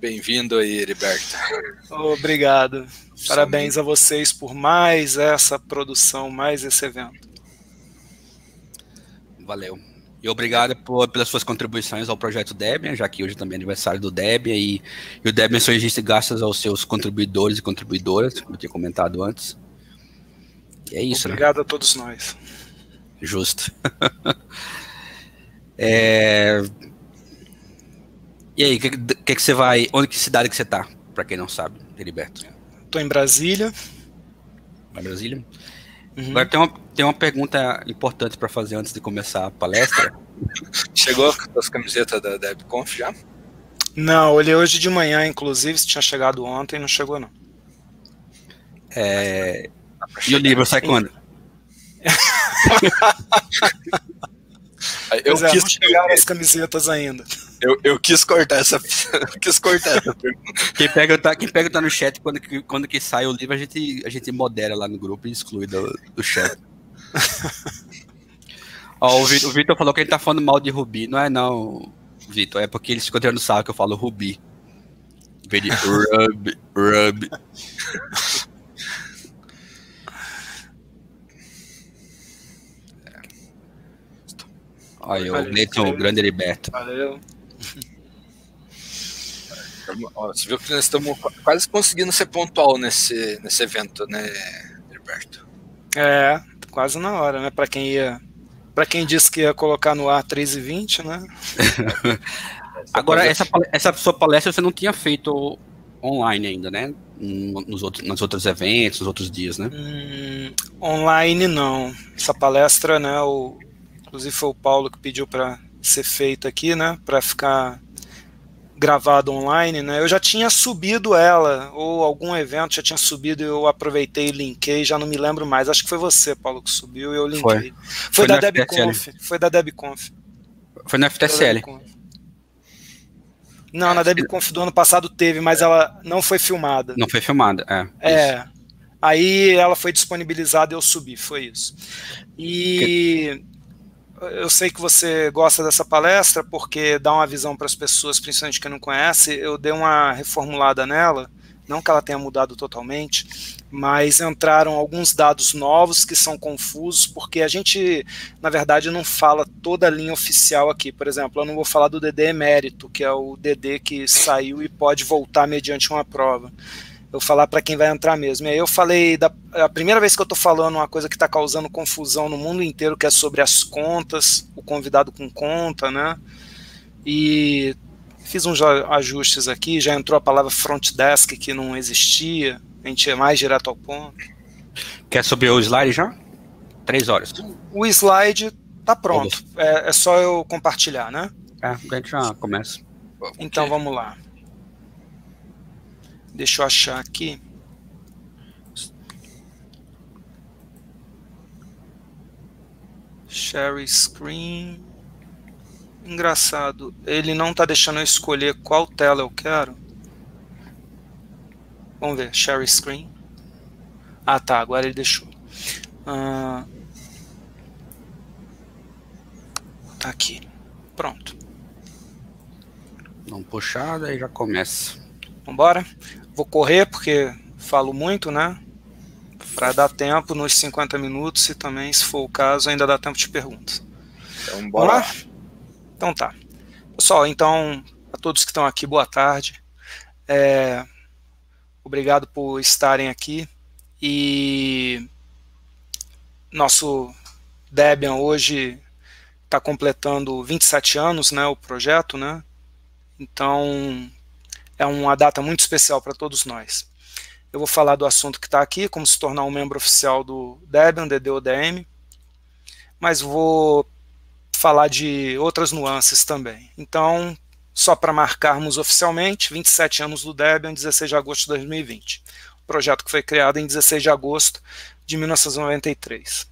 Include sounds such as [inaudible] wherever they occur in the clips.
Bem-vindo aí, Heriberto. Obrigado. Parabéns a vocês por mais essa produção, mais esse evento. Valeu. E obrigado por, pelas suas contribuições ao projeto Debian, já que hoje também é aniversário do Debian, e, e o Debian só existe graças aos seus contribuidores e contribuidoras, como eu tinha comentado antes. E é isso. Né? Obrigado né? a todos nós. Justo. [laughs] é, e aí, que, que, é que, você vai. Onde que cidade que você tá? Para quem não sabe, Heriberto. Tô em Brasília. Na em Brasília? Uhum. Agora tem uma, tem uma pergunta importante para fazer antes de começar a palestra. [laughs] Chegou as camisetas da DevConf já? Não, olhei hoje de manhã, inclusive, se tinha chegado ontem, não chegou não. É... E o livro sai quando? [laughs] eu pois é, quis não as camisetas ainda. Eu, eu quis cortar essa. [laughs] quis cortar essa quem pega, tá, quem pega tá no chat, quando que, quando que sai o livro, a gente, a gente modera lá no grupo e exclui do, do chat. [laughs] Ó, o Vitor falou que ele tá falando mal de Rubi. Não é não, Vitor. É porque eles ficam tirando o que eu falo Rubi. Vem [laughs] Rub, Rub. É. Olha, o Neto, é grande liberto. Valeu você viu que nós estamos quase conseguindo ser pontual nesse, nesse evento, né, Gilberto? É, quase na hora, né? Para quem ia. Para quem disse que ia colocar no ar 3 e 20 né? [laughs] Agora, essa, essa sua palestra você não tinha feito online ainda, né? Nos outros, nos outros eventos, nos outros dias, né? Hum, online não. Essa palestra, né? O, inclusive foi o Paulo que pediu para ser feita aqui, né? Para ficar gravado online, né? Eu já tinha subido ela, ou algum evento já tinha subido, eu aproveitei e linkei, já não me lembro mais. Acho que foi você, Paulo, que subiu e eu linkei. Foi, foi, foi da DebConf. Foi da DebConf. Foi na FTSL. Foi não, na DebConf do ano passado teve, mas ela não foi filmada. Não foi filmada, é. É. Isso. Aí ela foi disponibilizada e eu subi, foi isso. E. Que eu sei que você gosta dessa palestra porque dá uma visão para as pessoas, principalmente quem não conhece. Eu dei uma reformulada nela, não que ela tenha mudado totalmente, mas entraram alguns dados novos que são confusos, porque a gente, na verdade, não fala toda a linha oficial aqui. Por exemplo, eu não vou falar do DD emérito, que é o DD que saiu e pode voltar mediante uma prova eu falar para quem vai entrar mesmo. E aí eu falei, da, a primeira vez que eu estou falando uma coisa que está causando confusão no mundo inteiro, que é sobre as contas, o convidado com conta, né? E fiz uns ajustes aqui, já entrou a palavra front desk que não existia, a gente é mais direto ao ponto. Quer subir o slide já? Três horas. O slide tá pronto, é, é, só eu compartilhar, né? É, a gente já começa. Então okay. vamos lá. Deixa eu achar aqui. Share screen. Engraçado, ele não está deixando eu escolher qual tela eu quero. Vamos ver, share screen. Ah tá, agora ele deixou. Ah, tá aqui. Pronto. Não puxar, e já começa. Vambora? Vou correr porque falo muito, né? Para dar tempo nos 50 minutos e também, se for o caso, ainda dá tempo de perguntas. Então, bora. Lá? Então tá. Pessoal, então, a todos que estão aqui, boa tarde. É, obrigado por estarem aqui. E nosso Debian hoje está completando 27 anos, né, o projeto, né? Então, é uma data muito especial para todos nós. Eu vou falar do assunto que está aqui, como se tornar um membro oficial do Debian, DDoDM, mas vou falar de outras nuances também. Então, só para marcarmos oficialmente, 27 anos do Debian, 16 de agosto de 2020. O projeto que foi criado em 16 de agosto de 1993.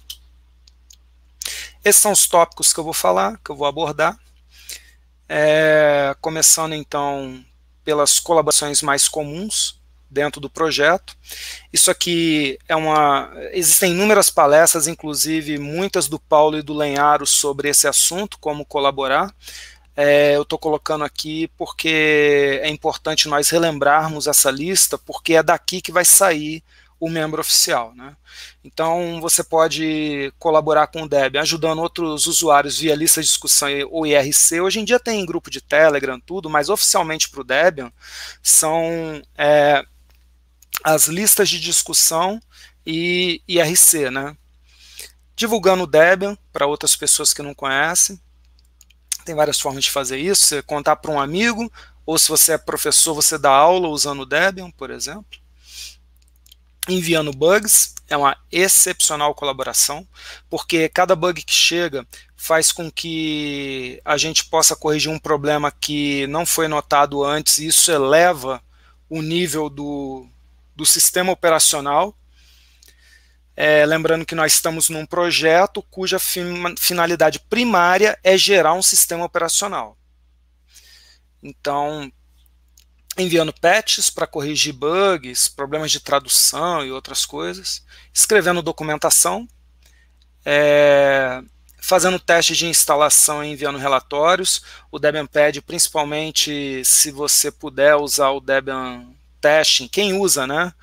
Esses são os tópicos que eu vou falar, que eu vou abordar. É, começando então pelas colaborações mais comuns dentro do projeto. Isso aqui é uma. Existem inúmeras palestras, inclusive muitas do Paulo e do Lenharo sobre esse assunto, como colaborar. É, eu estou colocando aqui porque é importante nós relembrarmos essa lista, porque é daqui que vai sair o membro oficial. Né? Então, você pode colaborar com o Debian, ajudando outros usuários via lista de discussão ou IRC. Hoje em dia tem grupo de Telegram, tudo, mas oficialmente para o Debian são é, as listas de discussão e IRC. Né? Divulgando o Debian para outras pessoas que não conhecem. Tem várias formas de fazer isso. Você contar para um amigo, ou se você é professor, você dá aula usando o Debian, por exemplo enviando bugs, é uma excepcional colaboração, porque cada bug que chega faz com que a gente possa corrigir um problema que não foi notado antes, e isso eleva o nível do, do sistema operacional. É, lembrando que nós estamos num projeto cuja finalidade primária é gerar um sistema operacional. Então, enviando patches para corrigir bugs, problemas de tradução e outras coisas, escrevendo documentação, é, fazendo testes de instalação e enviando relatórios. O Debian pede, principalmente se você puder usar o Debian Testing, quem usa, né?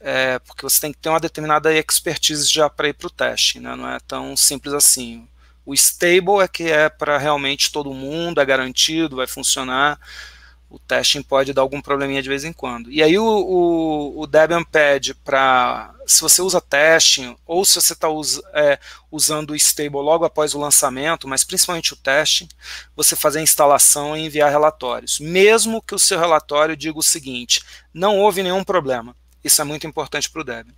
É, porque você tem que ter uma determinada expertise já para ir para o teste, né? não é tão simples assim. O stable é que é para realmente todo mundo, é garantido, vai funcionar o testing pode dar algum probleminha de vez em quando. E aí o, o, o Debian pede para, se você usa testing, ou se você está us, é, usando o stable logo após o lançamento, mas principalmente o testing, você fazer a instalação e enviar relatórios. Mesmo que o seu relatório diga o seguinte, não houve nenhum problema. Isso é muito importante para o Debian.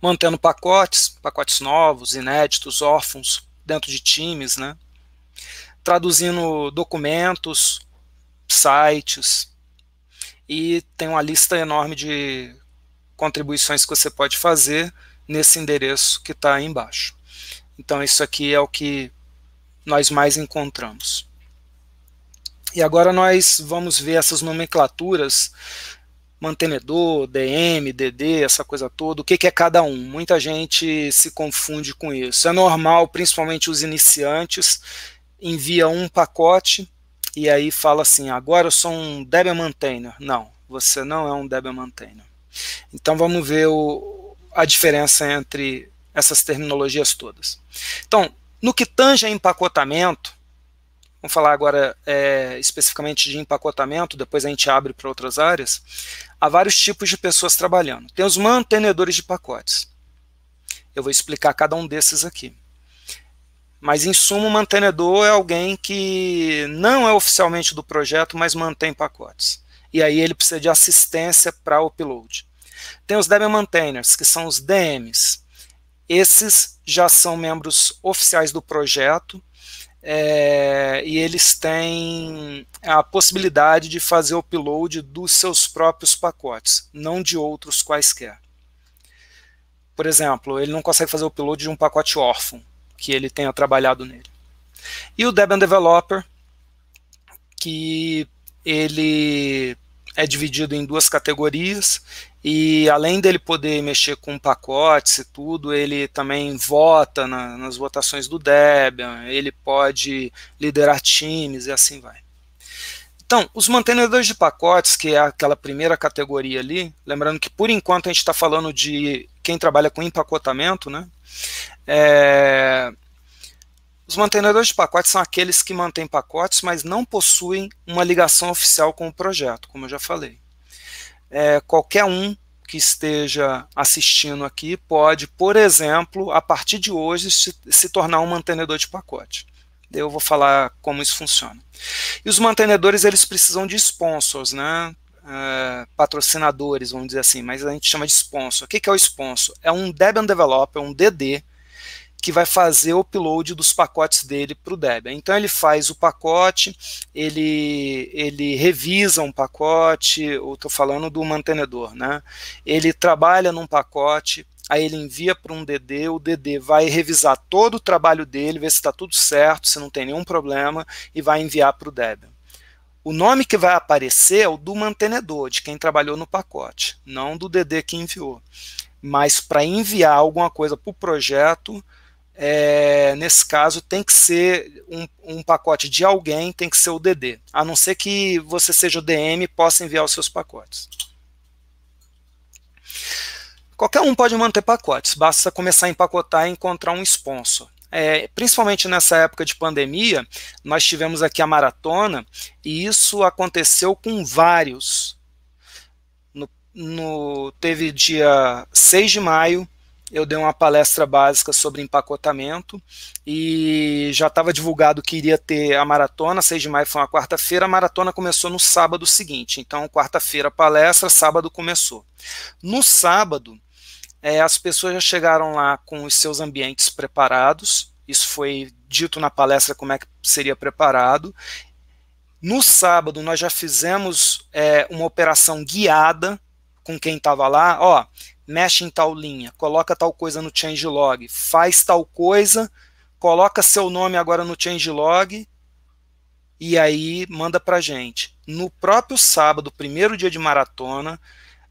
Mantendo pacotes, pacotes novos, inéditos, órfãos, dentro de times, né? Traduzindo documentos, sites, e tem uma lista enorme de contribuições que você pode fazer nesse endereço que está aí embaixo. Então, isso aqui é o que nós mais encontramos. E agora nós vamos ver essas nomenclaturas, mantenedor, DM, DD, essa coisa toda, o que, que é cada um. Muita gente se confunde com isso. É normal, principalmente os iniciantes, envia um pacote e aí fala assim: agora eu sou um Debian maintainer. Não, você não é um Debian maintainer. Então vamos ver o, a diferença entre essas terminologias todas. Então, no que tange a empacotamento, vamos falar agora é, especificamente de empacotamento, depois a gente abre para outras áreas, há vários tipos de pessoas trabalhando. Tem os mantenedores de pacotes. Eu vou explicar cada um desses aqui. Mas, em suma, o mantenedor é alguém que não é oficialmente do projeto, mas mantém pacotes. E aí ele precisa de assistência para o upload. Tem os Debian Maintainers, que são os DMs. Esses já são membros oficiais do projeto é, e eles têm a possibilidade de fazer o upload dos seus próprios pacotes, não de outros quaisquer. Por exemplo, ele não consegue fazer o upload de um pacote órfão, que ele tenha trabalhado nele. E o Debian Developer, que ele é dividido em duas categorias e além dele poder mexer com pacotes e tudo, ele também vota na, nas votações do Debian, ele pode liderar times e assim vai. Então, os mantenedores de pacotes, que é aquela primeira categoria ali, lembrando que por enquanto a gente está falando de quem trabalha com empacotamento, né? É... Os mantenedores de pacotes são aqueles que mantêm pacotes, mas não possuem uma ligação oficial com o projeto, como eu já falei. É, qualquer um que esteja assistindo aqui pode, por exemplo, a partir de hoje, se, se tornar um mantenedor de pacote. Eu vou falar como isso funciona. E os mantenedores eles precisam de sponsors, né? É, patrocinadores, vamos dizer assim, mas a gente chama de sponsor. O que é o sponsor? É um Debian Developer, um DD, que vai fazer o upload dos pacotes dele para o Debian. Então ele faz o pacote, ele, ele revisa um pacote, eu estou falando do mantenedor, né? Ele trabalha num pacote, aí ele envia para um DD, o DD vai revisar todo o trabalho dele, ver se está tudo certo, se não tem nenhum problema, e vai enviar para o Debian. O nome que vai aparecer é o do mantenedor, de quem trabalhou no pacote, não do DD que enviou. Mas para enviar alguma coisa para o projeto, é, nesse caso tem que ser um, um, pacote de alguém, tem que ser o DD. A não ser que você seja o DM e possa enviar os seus pacotes. Qualquer um pode manter pacotes, basta começar a empacotar e encontrar um sponsor. É, principalmente nessa época de pandemia, nós tivemos aqui a maratona e isso aconteceu com vários. No, no, teve dia 6 de maio, eu dei uma palestra básica sobre empacotamento e já estava divulgado que iria ter a maratona, 6 de maio foi uma quarta-feira, a maratona começou no sábado seguinte, então quarta-feira palestra, sábado começou. No sábado, é, as pessoas já chegaram lá com os seus ambientes preparados, isso foi dito na palestra como é que seria preparado, no sábado, nós já fizemos é, uma operação guiada com quem estava lá. Ó, mexe em tal linha, coloca tal coisa no changelog, faz tal coisa, coloca seu nome agora no changelog e aí manda para gente. No próprio sábado, primeiro dia de maratona,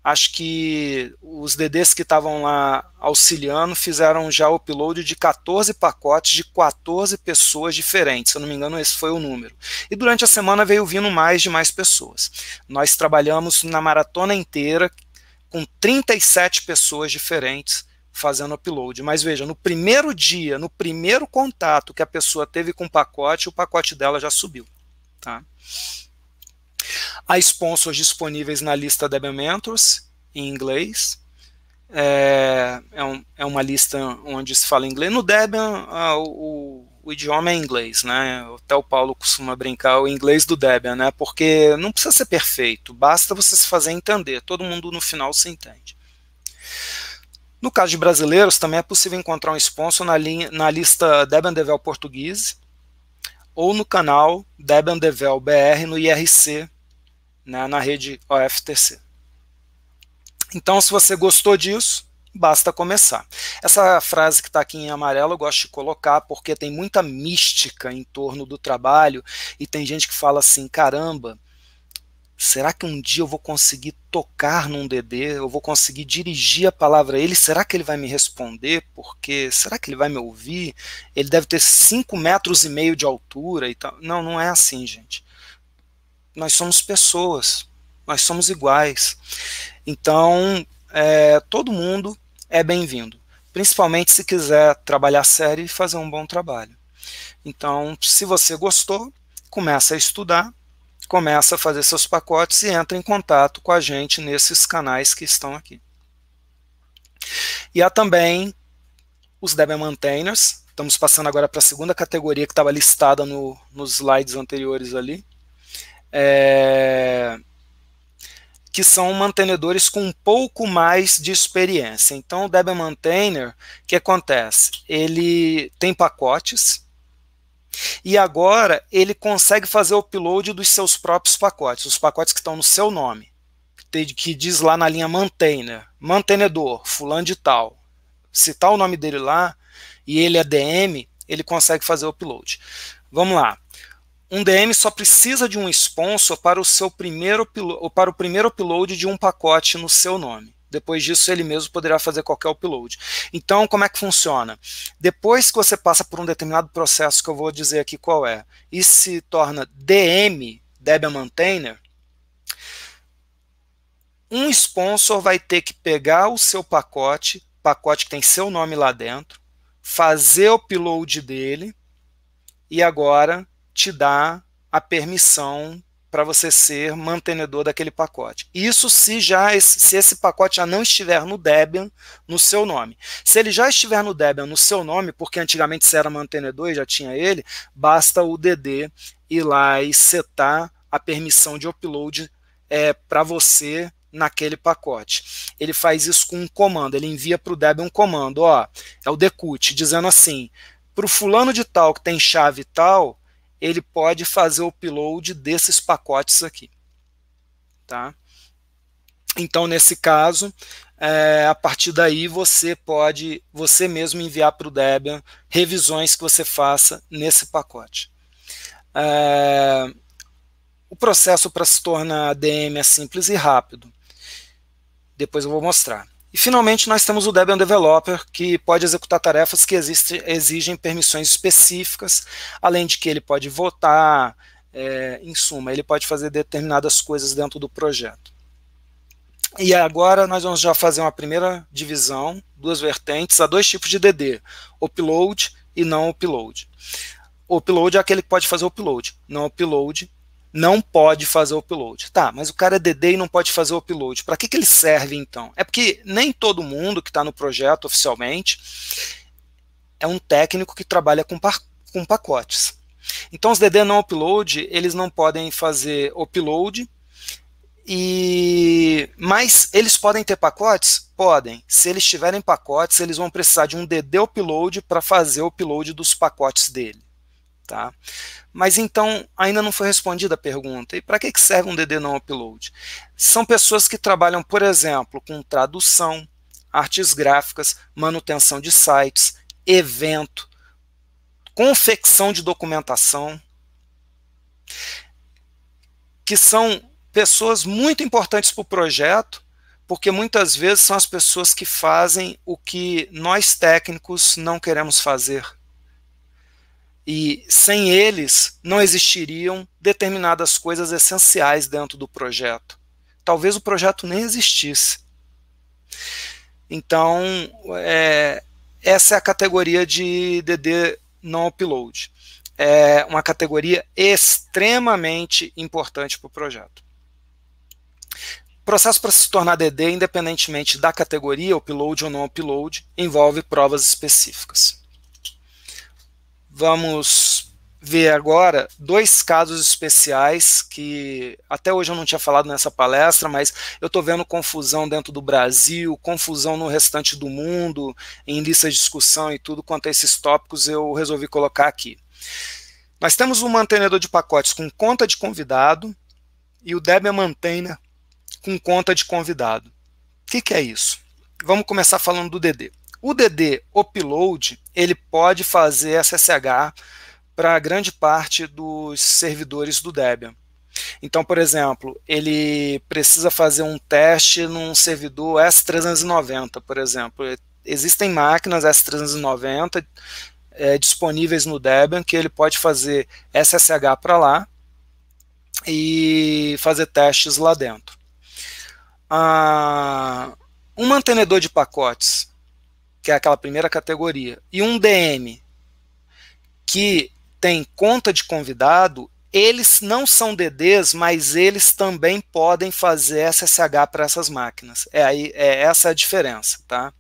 acho que os DDs que estavam lá auxiliando fizeram já o upload de 14 pacotes de 14 pessoas diferentes, se eu não me engano esse foi o número. E durante a semana veio vindo mais de mais pessoas. Nós trabalhamos na maratona inteira, com 37 pessoas diferentes fazendo upload. Mas veja, no primeiro dia, no primeiro contato que a pessoa teve com o pacote, o pacote dela já subiu. Tá? Há sponsors disponíveis na lista da Mentors em inglês. É, é, um, é, uma lista onde se fala inglês. No Debian, ah, o, o idioma é inglês, né? Até o Paulo costuma brincar o inglês do Debian, né? Porque não precisa ser perfeito, basta você se fazer entender. Todo mundo no final se entende. No caso de brasileiros, também é possível encontrar um sponsor na, linha, na lista Debian Devel Português ou no canal Debian Devel BR no IRC, né, na rede OFTC. Então, se você gostou disso, basta começar. Essa frase que está aqui em amarelo eu gosto de colocar porque tem muita mística em torno do trabalho e tem gente que fala assim: caramba, será que um dia eu vou conseguir tocar num DD? Eu vou conseguir dirigir a palavra a ele? Será que ele vai me responder? Porque será que ele vai me ouvir? Ele deve ter 5 metros e meio de altura e tal. Não, não é assim, gente. Nós somos pessoas, nós somos iguais. Então, é, todo mundo é bem-vindo, principalmente se quiser trabalhar sério e fazer um bom trabalho. Então, se você gostou, começa a estudar, começa a fazer seus pacotes e entra em contato com a gente nesses canais que estão aqui. E há também os Debian Maintainers, estamos passando agora para a segunda categoria que estava listada no, nos slides anteriores ali. É, que são mantenedores com um pouco mais de experiência. Então, o Debian Maintainer, o que acontece? Ele tem pacotes e agora ele consegue fazer o upload dos seus próprios pacotes, os pacotes que estão no seu nome, que diz lá na linha Maintainer, mantenedor, fulano de tal. Citar tá o nome dele lá e ele é DM, ele consegue fazer o upload. Vamos lá um DM só precisa de um sponsor para o seu primeiro para o primeiro upload de um pacote no seu nome. Depois disso, ele mesmo poderá fazer qualquer upload. Então, como é que funciona? Depois que você passa por um determinado processo, que eu vou dizer aqui qual é, e se torna DM, Debian Maintainer, um sponsor vai ter que pegar o seu pacote, pacote que tem seu nome lá dentro, fazer o upload dele, e agora te dá a permissão para você ser mantenedor daquele pacote. Isso se já se esse pacote já não estiver no Debian no seu nome. Se ele já estiver no Debian no seu nome, porque antigamente você era mantenedor e já tinha ele, basta o DD ir lá e setar a permissão de upload é, para você naquele pacote. Ele faz isso com um comando, ele envia para o Debian um comando, ó, é o decut, dizendo assim, para o fulano de tal que tem chave tal, ele pode fazer o upload desses pacotes aqui. Tá? Então, nesse caso, é, a partir daí você pode, você mesmo enviar para o Debian revisões que você faça nesse pacote. É, o processo para se tornar ADM é simples e rápido. Depois eu vou mostrar. E finalmente nós temos o Debian Developer, que pode executar tarefas que existe, exigem permissões específicas, além de que ele pode votar, é, em suma, ele pode fazer determinadas coisas dentro do projeto. E agora nós vamos já fazer uma primeira divisão, duas vertentes, há dois tipos de DD, upload e não upload. Upload é aquele que pode fazer upload, não upload não pode fazer o upload. Tá, mas o cara é DD e não pode fazer o upload. Para que, que ele serve então? É porque nem todo mundo que está no projeto oficialmente é um técnico que trabalha com, com pacotes. Então os DD não upload, eles não podem fazer upload, e mas eles podem ter pacotes? Podem. Se eles tiverem pacotes, eles vão precisar de um DD upload para fazer o upload dos pacotes dele. Tá? Mas então ainda não foi respondida a pergunta. E para que, que serve um DD não upload? São pessoas que trabalham, por exemplo, com tradução, artes gráficas, manutenção de sites, evento, confecção de documentação, que são pessoas muito importantes para o projeto, porque muitas vezes são as pessoas que fazem o que nós técnicos não queremos fazer e sem eles não existiriam determinadas coisas essenciais dentro do projeto. Talvez o projeto nem existisse. Então, é, essa é a categoria de DD não upload. É uma categoria extremamente importante para o projeto. Processo para se tornar DD, independentemente da categoria, upload ou não upload, envolve provas específicas. Vamos ver agora dois casos especiais que até hoje eu não tinha falado nessa palestra, mas eu estou vendo confusão dentro do Brasil, confusão no restante do mundo, em listas de discussão e tudo quanto a esses tópicos eu resolvi colocar aqui. Nós temos um mantenedor de pacotes com conta de convidado e o Debian é Maintainer com conta de convidado. O que, que é isso? Vamos começar falando do DD. O DD upload ele pode fazer SSH para grande parte dos servidores do Debian. Então, por exemplo, ele precisa fazer um teste num servidor S390, por exemplo. Existem máquinas S390 é, disponíveis no Debian que ele pode fazer SSH para lá e fazer testes lá dentro. Ah, um mantenedor de pacotes que é aquela primeira categoria, e um DM que tem conta de convidado, eles não são DDs, mas eles também podem fazer SSH para essas máquinas. É, aí, é essa é a diferença, tá?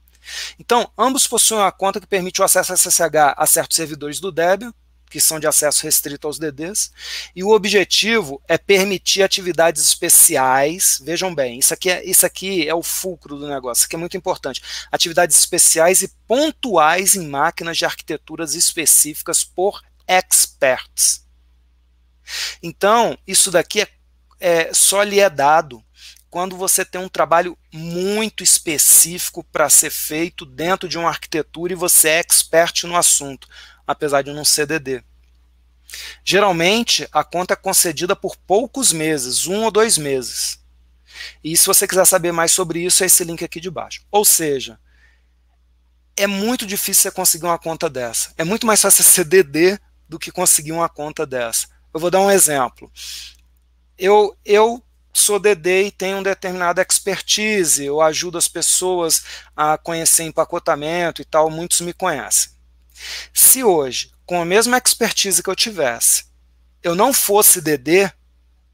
Então, ambos possuem uma conta que permite o acesso a SSH a certos servidores do Debian, que são de acesso restrito aos DDs, e o objetivo é permitir atividades especiais. Vejam bem, isso aqui é, isso aqui é o fulcro do negócio, isso aqui é muito importante. Atividades especiais e pontuais em máquinas de arquiteturas específicas por experts. Então, isso daqui é, é só lhe é dado quando você tem um trabalho muito específico para ser feito dentro de uma arquitetura e você é expert no assunto apesar de não ser DD. Geralmente, a conta é concedida por poucos meses, um ou dois meses. E se você quiser saber mais sobre isso, é esse link aqui de baixo. Ou seja, é muito difícil você conseguir uma conta dessa. É muito mais fácil ser DD do que conseguir uma conta dessa. Eu vou dar um exemplo. Eu, eu sou DD e tenho um determinado expertise, eu ajudo as pessoas a conhecer empacotamento e tal, muitos me conhecem. Se hoje, com a mesma expertise que eu tivesse, eu não fosse DD,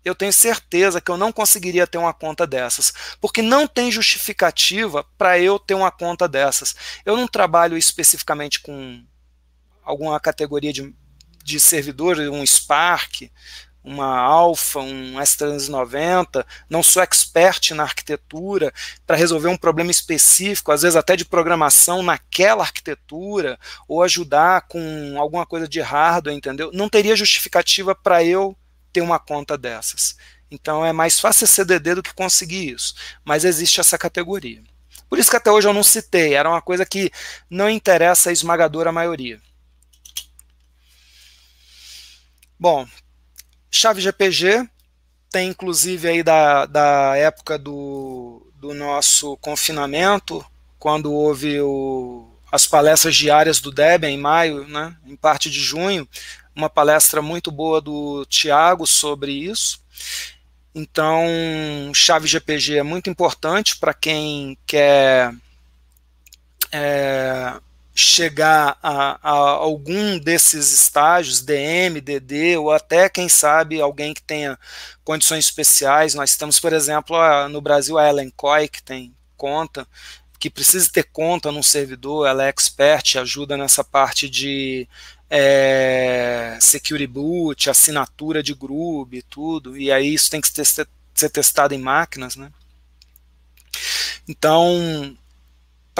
eu tenho certeza que eu não conseguiria ter uma conta dessas, porque não tem justificativa para eu ter uma conta dessas. Eu não trabalho especificamente com alguma categoria de, de servidor, um Spark, uma Alfa, um S390, não sou expert na arquitetura para resolver um problema específico, às vezes até de programação naquela arquitetura, ou ajudar com alguma coisa de hardware, entendeu? Não teria justificativa para eu ter uma conta dessas. Então é mais fácil CDD do que conseguir isso, mas existe essa categoria. Por isso que até hoje eu não citei, era uma coisa que não interessa a esmagadora maioria. Bom, Chave GPG tem inclusive aí da, da época do, do nosso confinamento, quando houve o, as palestras diárias do Debian em maio, né, em parte de junho, uma palestra muito boa do Tiago sobre isso. Então, chave GPG é muito importante para quem quer é, chegar a, a, algum desses estágios, DM, DD, ou até, quem sabe, alguém que tenha condições especiais. Nós temos, por exemplo, a, no Brasil a Ellen Coy, que tem conta, que precisa ter conta num servidor, ela é expert, ajuda nessa parte de é, security boot, assinatura de group e tudo, e aí isso tem que ser testado em máquinas, né? Então,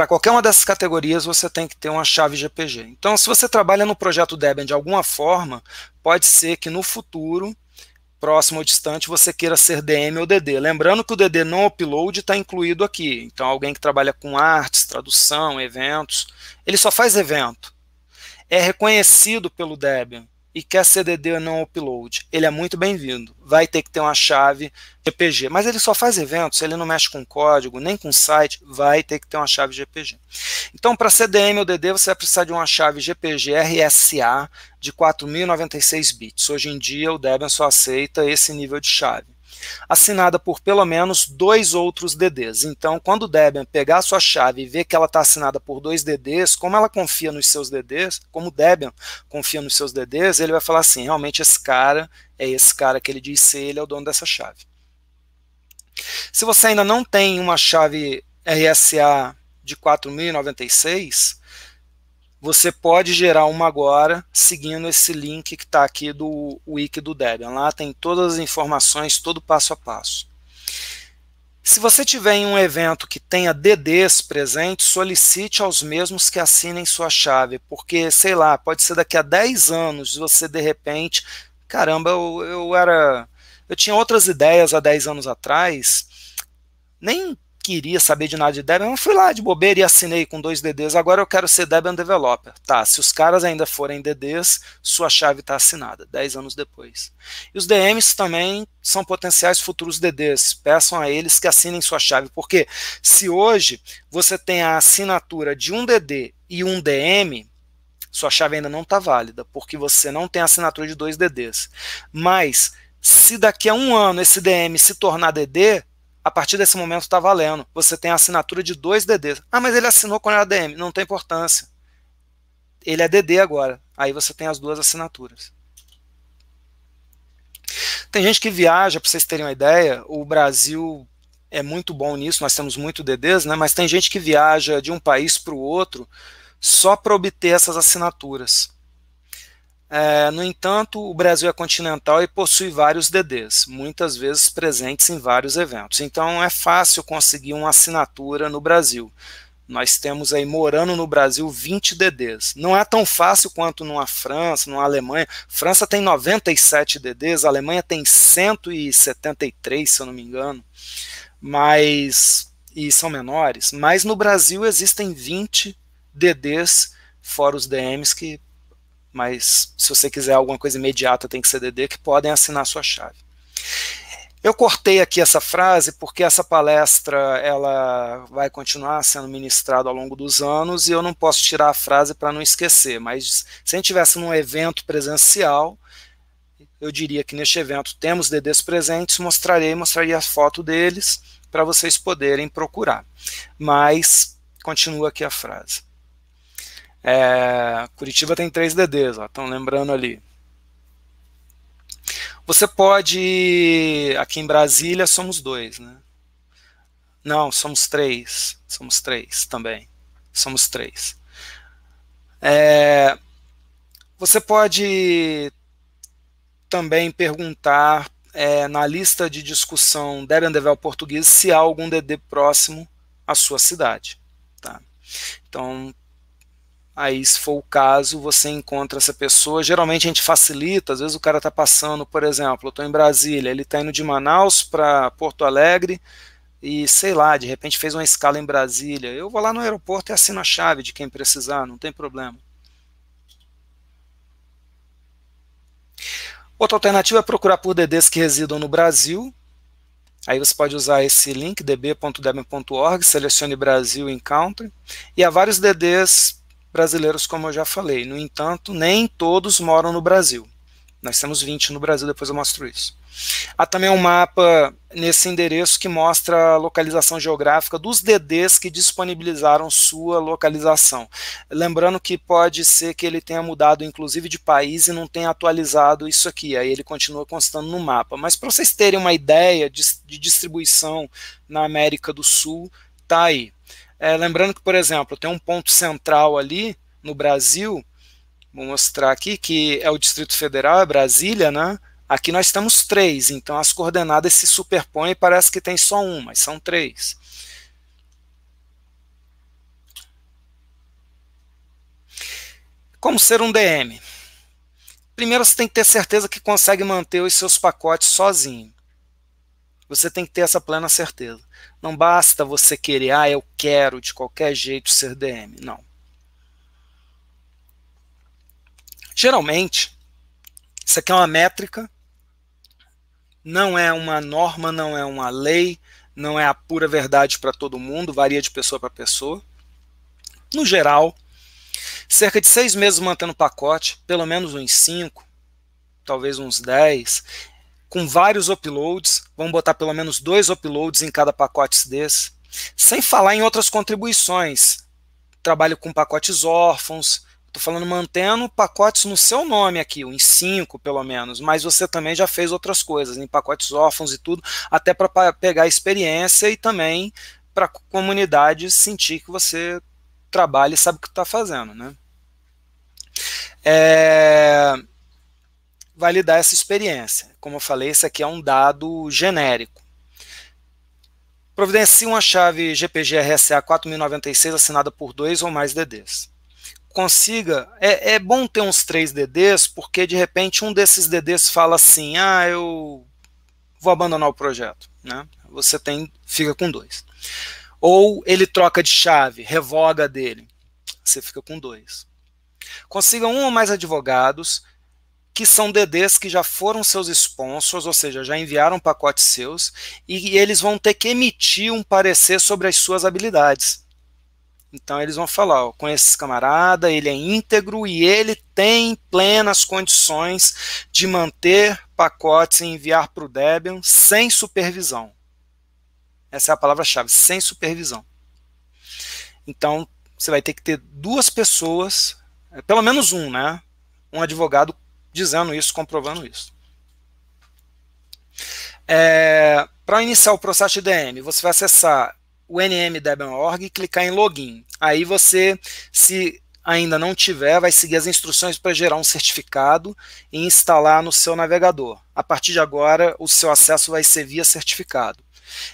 para qualquer uma dessas categorias você tem que ter uma chave GPG. Então, se você trabalha no projeto Debian de alguma forma, pode ser que no futuro, próximo ou distante, você queira ser DM ou DD. Lembrando que o DD não upload está incluído aqui. Então, alguém que trabalha com artes, tradução, eventos, ele só faz evento. É reconhecido pelo Debian e quer CDD não upload, ele é muito bem-vindo. Vai ter que ter uma chave GPG. Mas ele só faz eventos, ele não mexe com código, nem com site, vai ter que ter uma chave GPG. Então, para CDM ou DD, você vai precisar de uma chave GPG RSA de 4096 bits. Hoje em dia, o Debian só aceita esse nível de chave assinada por pelo menos dois outros DDs. Então, quando o Debian pegar sua chave e ver que ela está assinada por dois DDs, como ela confia nos seus DDs, como o Debian confia nos seus DDs, ele vai falar assim: realmente esse cara é esse cara que ele diz ser, ele é o dono dessa chave. Se você ainda não tem uma chave RSA de 4096, você pode gerar uma agora seguindo esse link que está aqui do wiki do Debian. Lá tem todas as informações, todo passo a passo. Se você tiver em um evento que tenha DDs presentes, solicite aos mesmos que assinem sua chave, porque, sei lá, pode ser daqui a 10 anos você de repente, caramba, eu, eu era. Eu tinha outras ideias há 10 anos atrás, nem queria saber de nada de Debian, eu não fui lá de bobeira e assinei com dois DDs, agora eu quero ser Debian Developer. Tá, se os caras ainda forem DDs, sua chave está assinada, 10 anos depois. E os DMs também são potenciais futuros DDs, peçam a eles que assinem sua chave, porque se hoje você tem a assinatura de um DD e um DM, sua chave ainda não está válida, porque você não tem a assinatura de dois DDs. Mas, se daqui a um ano esse DM se tornar DD, a partir desse momento está valendo. Você tem a assinatura de dois DDs. Ah, mas ele assinou quando era DM. Não tem importância. Ele é DD agora. Aí você tem as duas assinaturas. Tem gente que viaja, para vocês terem uma ideia, o Brasil é muito bom nisso, nós temos muito DDs, né? mas tem gente que viaja de um país para o outro só para obter essas assinaturas. É, no entanto, o Brasil é continental e possui vários DDs, muitas vezes presentes em vários eventos. Então é fácil conseguir uma assinatura no Brasil. Nós temos aí, morando no Brasil, 20 DDs. Não é tão fácil quanto numa França, numa Alemanha. França tem 97 DDs, a Alemanha tem 173, se eu não me engano. Mas. E são menores. Mas no Brasil existem 20 DDs, fora os DMs que mas se você quiser alguma coisa imediata, tem que ser DD, que podem assinar sua chave. Eu cortei aqui essa frase porque essa palestra ela vai continuar sendo ministrada ao longo dos anos e eu não posso tirar a frase para não esquecer. Mas se a gente tivesse num evento presencial, eu diria que neste evento temos DDs presentes, mostrarei, mostraria a foto deles para vocês poderem procurar. Mas continua aqui a frase. É, Curitiba tem três DDs, estão lembrando ali. Você pode. Aqui em Brasília somos dois, né? Não, somos três. Somos três também. Somos três. É, você pode também perguntar é, na lista de discussão Debian Devel Português se há algum DD próximo à sua cidade. Tá? Então, Aí, se for o caso, você encontra essa pessoa. Geralmente a gente facilita, às vezes o cara está passando, por exemplo, eu estou em Brasília, ele está indo de Manaus para Porto Alegre e, sei lá, de repente fez uma escala em Brasília. Eu vou lá no aeroporto e assino a chave de quem precisar, não tem problema. Outra alternativa é procurar por DDs que residam no Brasil. Aí você pode usar esse link, db.debian.org, selecione Brasil em E há vários DDs brasileiros, como eu já falei. No entanto, nem todos moram no Brasil. Nós temos 20 no Brasil, depois eu mostro isso. Há também um mapa nesse endereço que mostra a localização geográfica dos DDs que disponibilizaram sua localização. Lembrando que pode ser que ele tenha mudado inclusive de país e não tenha atualizado isso aqui, aí ele continua constando no mapa. Mas para vocês terem uma ideia de, de distribuição na América do Sul, tá aí. É, lembrando que, por exemplo, tem um ponto central ali no Brasil, vou mostrar aqui, que é o Distrito Federal, é Brasília, né? Aqui nós temos três, então as coordenadas se superpõem e parece que tem só um, mas são três. Como ser um DM? Primeiro você tem que ter certeza que consegue manter os seus pacotes sozinho. Você tem que ter essa plena certeza. Não basta você querer, ah, eu quero de qualquer jeito ser DM. Não. Geralmente, isso aqui é uma métrica, não é uma norma, não é uma lei, não é a pura verdade para todo mundo, varia de pessoa para pessoa. No geral, cerca de seis meses mantendo o pacote, pelo menos uns cinco, talvez uns dez, com vários uploads, vamos botar pelo menos dois uploads em cada pacote desse, sem falar em outras contribuições. Trabalho com pacotes órfãos, estou falando mantendo pacotes no seu nome aqui, em cinco pelo menos, mas você também já fez outras coisas, em pacotes órfãos e tudo, até para pegar experiência e também para a comunidade sentir que você trabalha e sabe o que está fazendo, né? É, vai lhe dar essa experiência. Como eu falei, isso aqui é um dado genérico. Providencie uma chave GPG RSA 4096 assinada por dois ou mais DDs. Consiga, é, é bom ter uns três DDs, porque de repente um desses DDs fala assim: ah, eu vou abandonar o projeto. Né? Você tem, fica com dois. Ou ele troca de chave, revoga dele. Você fica com dois. Consiga um ou mais advogados que são DDs que já foram seus sponsors, ou seja, já enviaram pacotes seus, e, e eles vão ter que emitir um parecer sobre as suas habilidades. Então eles vão falar, ó, com esse camarada, ele é íntegro e ele tem plenas condições de manter pacotes e enviar para o Debian sem supervisão. Essa é a palavra-chave, sem supervisão. Então, você vai ter que ter duas pessoas, é, pelo menos um, né? Um advogado dizendo isso, comprovando isso. É, Para iniciar o processo de DM, você vai acessar o nmdebian.org e clicar em login. Aí você, se ainda não tiver, vai seguir as instruções para gerar um certificado e instalar no seu navegador. A partir de agora, o seu acesso vai ser via certificado.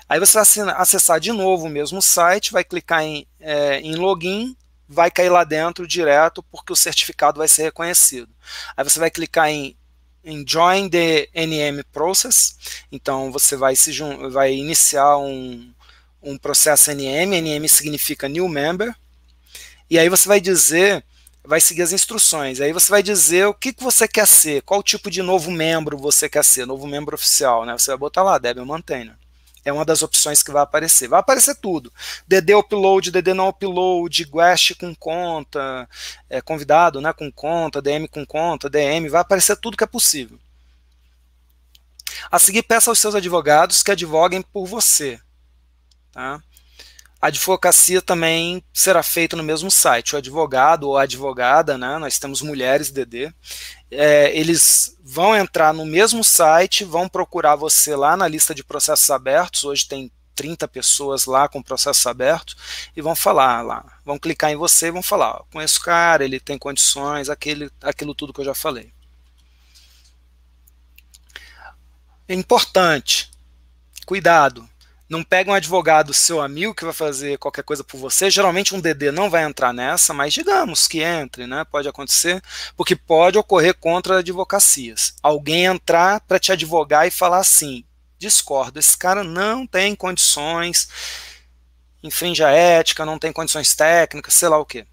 Aí você vai acessar de novo o mesmo site, vai clicar em, é, em login vai cair lá dentro direto porque o certificado vai ser reconhecido. Aí você vai clicar em, em Join the NM Process, então você vai, se, vai iniciar um, um processo NM, NM significa New Member, e aí você vai dizer vai seguir as instruções. Aí você vai dizer o que, que você quer ser, qual tipo de novo membro você quer ser, novo membro oficial, né? Você vai botar lá, Debian Maintainer é uma das opções que vai aparecer. Vai aparecer tudo: DD upload, DD não upload, guest com conta, é, convidado né, com conta, DM com conta, DM, vai aparecer tudo que é possível. A seguir, peça aos seus advogados que advoguem por você. Tá? A advocacia também será feita no mesmo site. O advogado ou a advogada, né? Nós temos mulheres DD, é, eles vão entrar no mesmo site, vão procurar você lá na lista de processos abertos. Hoje tem 30 pessoas lá com processo aberto e vão falar lá, vão clicar em você e vão falar: ó, conheço o cara, ele tem condições, aquele, aquilo tudo que eu já falei. É importante, cuidado não pega um advogado seu amigo que vai fazer qualquer coisa por você. Geralmente um DD não vai entrar nessa, mas digamos que entre, né? Pode acontecer, porque pode ocorrer contra advocacias. Alguém entrar para te advogar e falar assim: discordo, esse cara não tem condições, infringe a ética, não tem condições técnicas, sei lá o quê.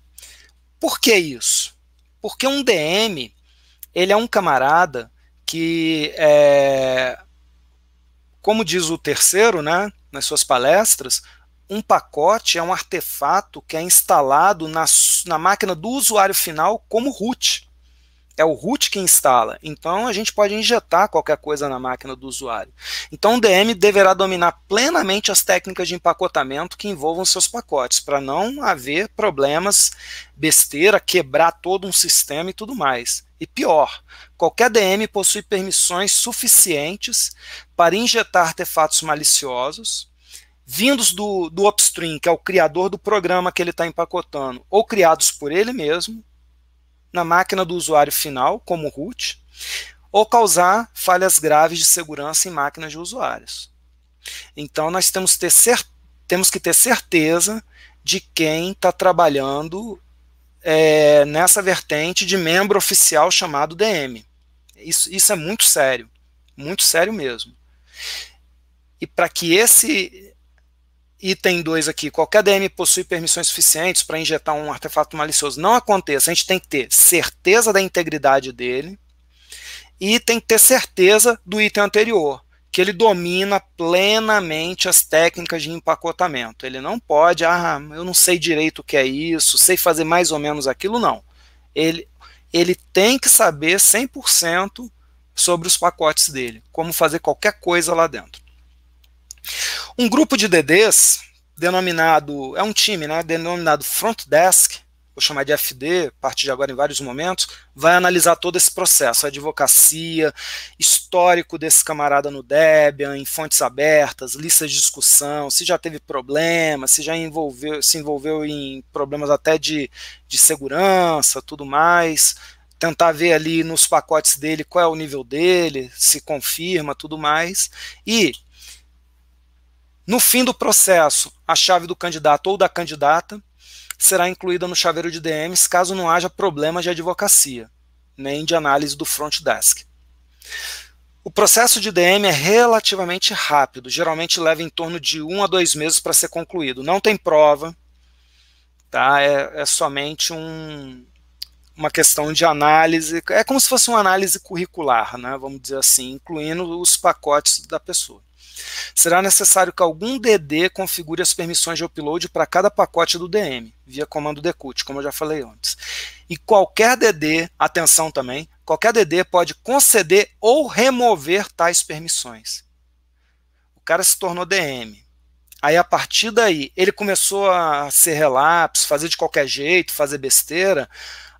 Por que isso? Porque um DM, ele é um camarada que é, como diz o terceiro, né, nas suas palestras, um pacote é um artefato que é instalado na, na máquina do usuário final como root é o root que instala. Então a gente pode injetar qualquer coisa na máquina do usuário. Então o DM deverá dominar plenamente as técnicas de empacotamento que envolvam seus pacotes, para não haver problemas, besteira, quebrar todo um sistema e tudo mais. E pior, qualquer DM possui permissões suficientes para injetar artefatos maliciosos, vindos do, do upstream, que é o criador do programa que ele está empacotando, ou criados por ele mesmo, na máquina do usuário final, como root, ou causar falhas graves de segurança em máquinas de usuários. Então, nós temos, ter temos que ter certeza de quem está trabalhando é, nessa vertente de membro oficial chamado DM. Isso, isso é muito sério, muito sério mesmo. E para que esse Item 2 aqui, qualquer DM possui permissões suficientes para injetar um artefato malicioso. Não aconteça, a gente tem que ter certeza da integridade dele e tem que ter certeza do item anterior, que ele domina plenamente as técnicas de empacotamento. Ele não pode, ah, eu não sei direito o que é isso, sei fazer mais ou menos aquilo, não. Ele, ele tem que saber 100% sobre os pacotes dele, como fazer qualquer coisa lá dentro. Um grupo de DDs, denominado, é um time, né, denominado Front Desk, vou chamar de FD, a partir de agora em vários momentos, vai analisar todo esse processo, a advocacia, histórico desse camarada no Debian, em fontes abertas, listas de discussão, se já teve problemas se já envolveu, se envolveu em problemas até de, de segurança, tudo mais, tentar ver ali nos pacotes dele qual é o nível dele, se confirma, tudo mais, e no fim do processo, a chave do candidato ou da candidata será incluída no chaveiro de DMs caso não haja problemas de advocacia, nem de análise do front desk. O processo de DM é relativamente rápido, geralmente leva em torno de um a dois meses para ser concluído. Não tem prova, tá? É, é somente um, uma questão de análise. É como se fosse uma análise curricular, né? Vamos dizer assim, incluindo os pacotes da pessoa. Será necessário que algum DD configure as permissões de upload para cada pacote do DM, via comando decut, como eu já falei antes. E qualquer DD, atenção também, qualquer DD pode conceder ou remover tais permissões. O cara se tornou DM. Aí, a partir daí, ele começou a ser relapse, fazer de qualquer jeito, fazer besteira.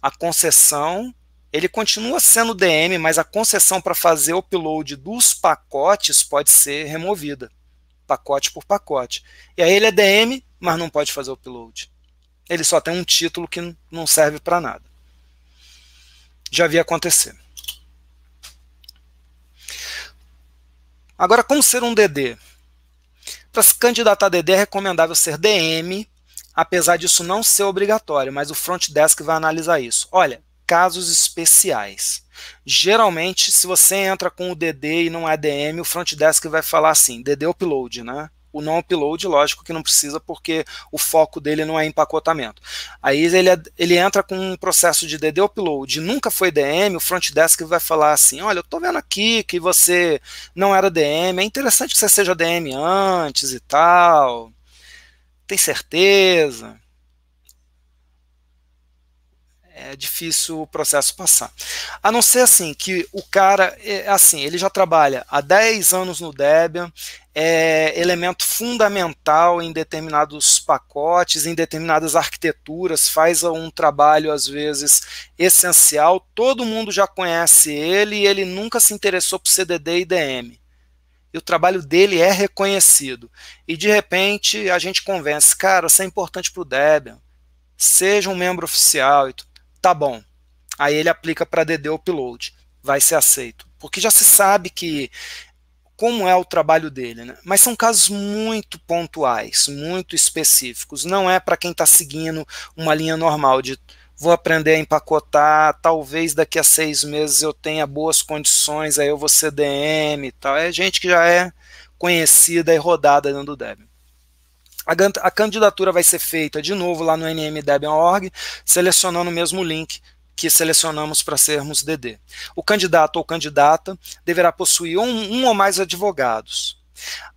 A concessão ele continua sendo DM, mas a concessão para fazer o upload dos pacotes pode ser removida, pacote por pacote. E aí ele é DM, mas não pode fazer o upload. Ele só tem um título que não serve para nada. Já vi acontecer. Agora, como ser um DD? Para se candidatar a DD é recomendável ser DM, apesar disso não ser obrigatório, mas o front desk vai analisar isso. Olha, casos especiais. Geralmente, se você entra com o DD e não é DM, o front desk vai falar assim: DD upload, né? O não upload, lógico que não precisa, porque o foco dele não é empacotamento. Aí ele, é, ele entra com um processo de DD upload nunca foi DM, o front desk vai falar assim: olha, eu tô vendo aqui que você não era DM, é interessante que você seja DM antes e tal. Tem certeza? é difícil o processo passar. A não ser assim que o cara, é, assim, ele já trabalha há 10 anos no Debian, é elemento fundamental em determinados pacotes, em determinadas arquiteturas, faz um trabalho às vezes essencial, todo mundo já conhece ele e ele nunca se interessou por CDD e DM e o trabalho dele é reconhecido. E de repente a gente convence, cara, isso é importante para o Debian, seja um membro oficial. e tá bom. Aí ele aplica para DD upload, vai ser aceito. Porque já se sabe que como é o trabalho dele, né? Mas são casos muito pontuais, muito específicos. Não é para quem está seguindo uma linha normal de vou aprender a empacotar, talvez daqui a seis meses eu tenha boas condições, aí eu vou ser DM e tal. É gente que já é conhecida e rodada dentro do Debian. A, candidatura vai ser feita de novo lá no nmdeb.org, selecionando o mesmo link que selecionamos para sermos DD. O candidato ou candidata deverá possuir um, um ou mais advogados.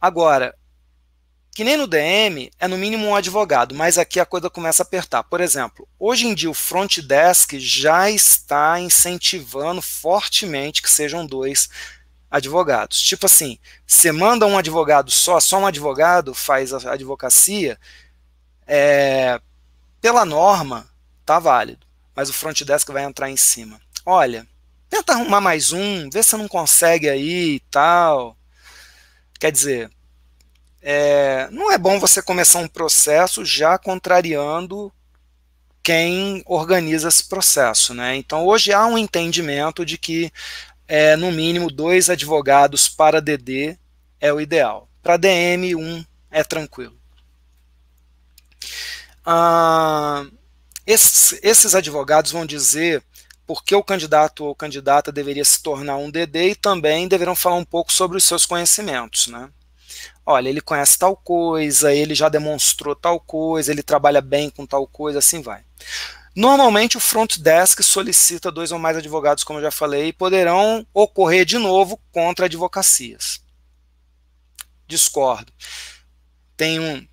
Agora, que nem no DM, é no mínimo um advogado, mas aqui a coisa começa a apertar. Por exemplo, hoje em dia o front desk já está incentivando fortemente que sejam dois advogados. Tipo assim, você manda um advogado só, só um advogado faz a advocacia, é, pela norma, tá válido. Mas o front desk vai entrar em cima. Olha, tenta arrumar mais um, vê se não consegue aí e tal. Quer dizer, é, não é bom você começar um processo já contrariando quem organiza esse processo, né? Então hoje há um entendimento de que é, no mínimo dois advogados para DD é o ideal. Para DM, um é tranquilo. Ah, esses, esses advogados vão dizer por que o candidato ou candidata deveria se tornar um DD e também deverão falar um pouco sobre os seus conhecimentos, né? Olha, ele conhece tal coisa, ele já demonstrou tal coisa, ele trabalha bem com tal coisa, assim vai. Normalmente o front desk solicita dois ou mais advogados, como eu já falei, e poderão ocorrer de novo contra advocacias. Discordo. Tem um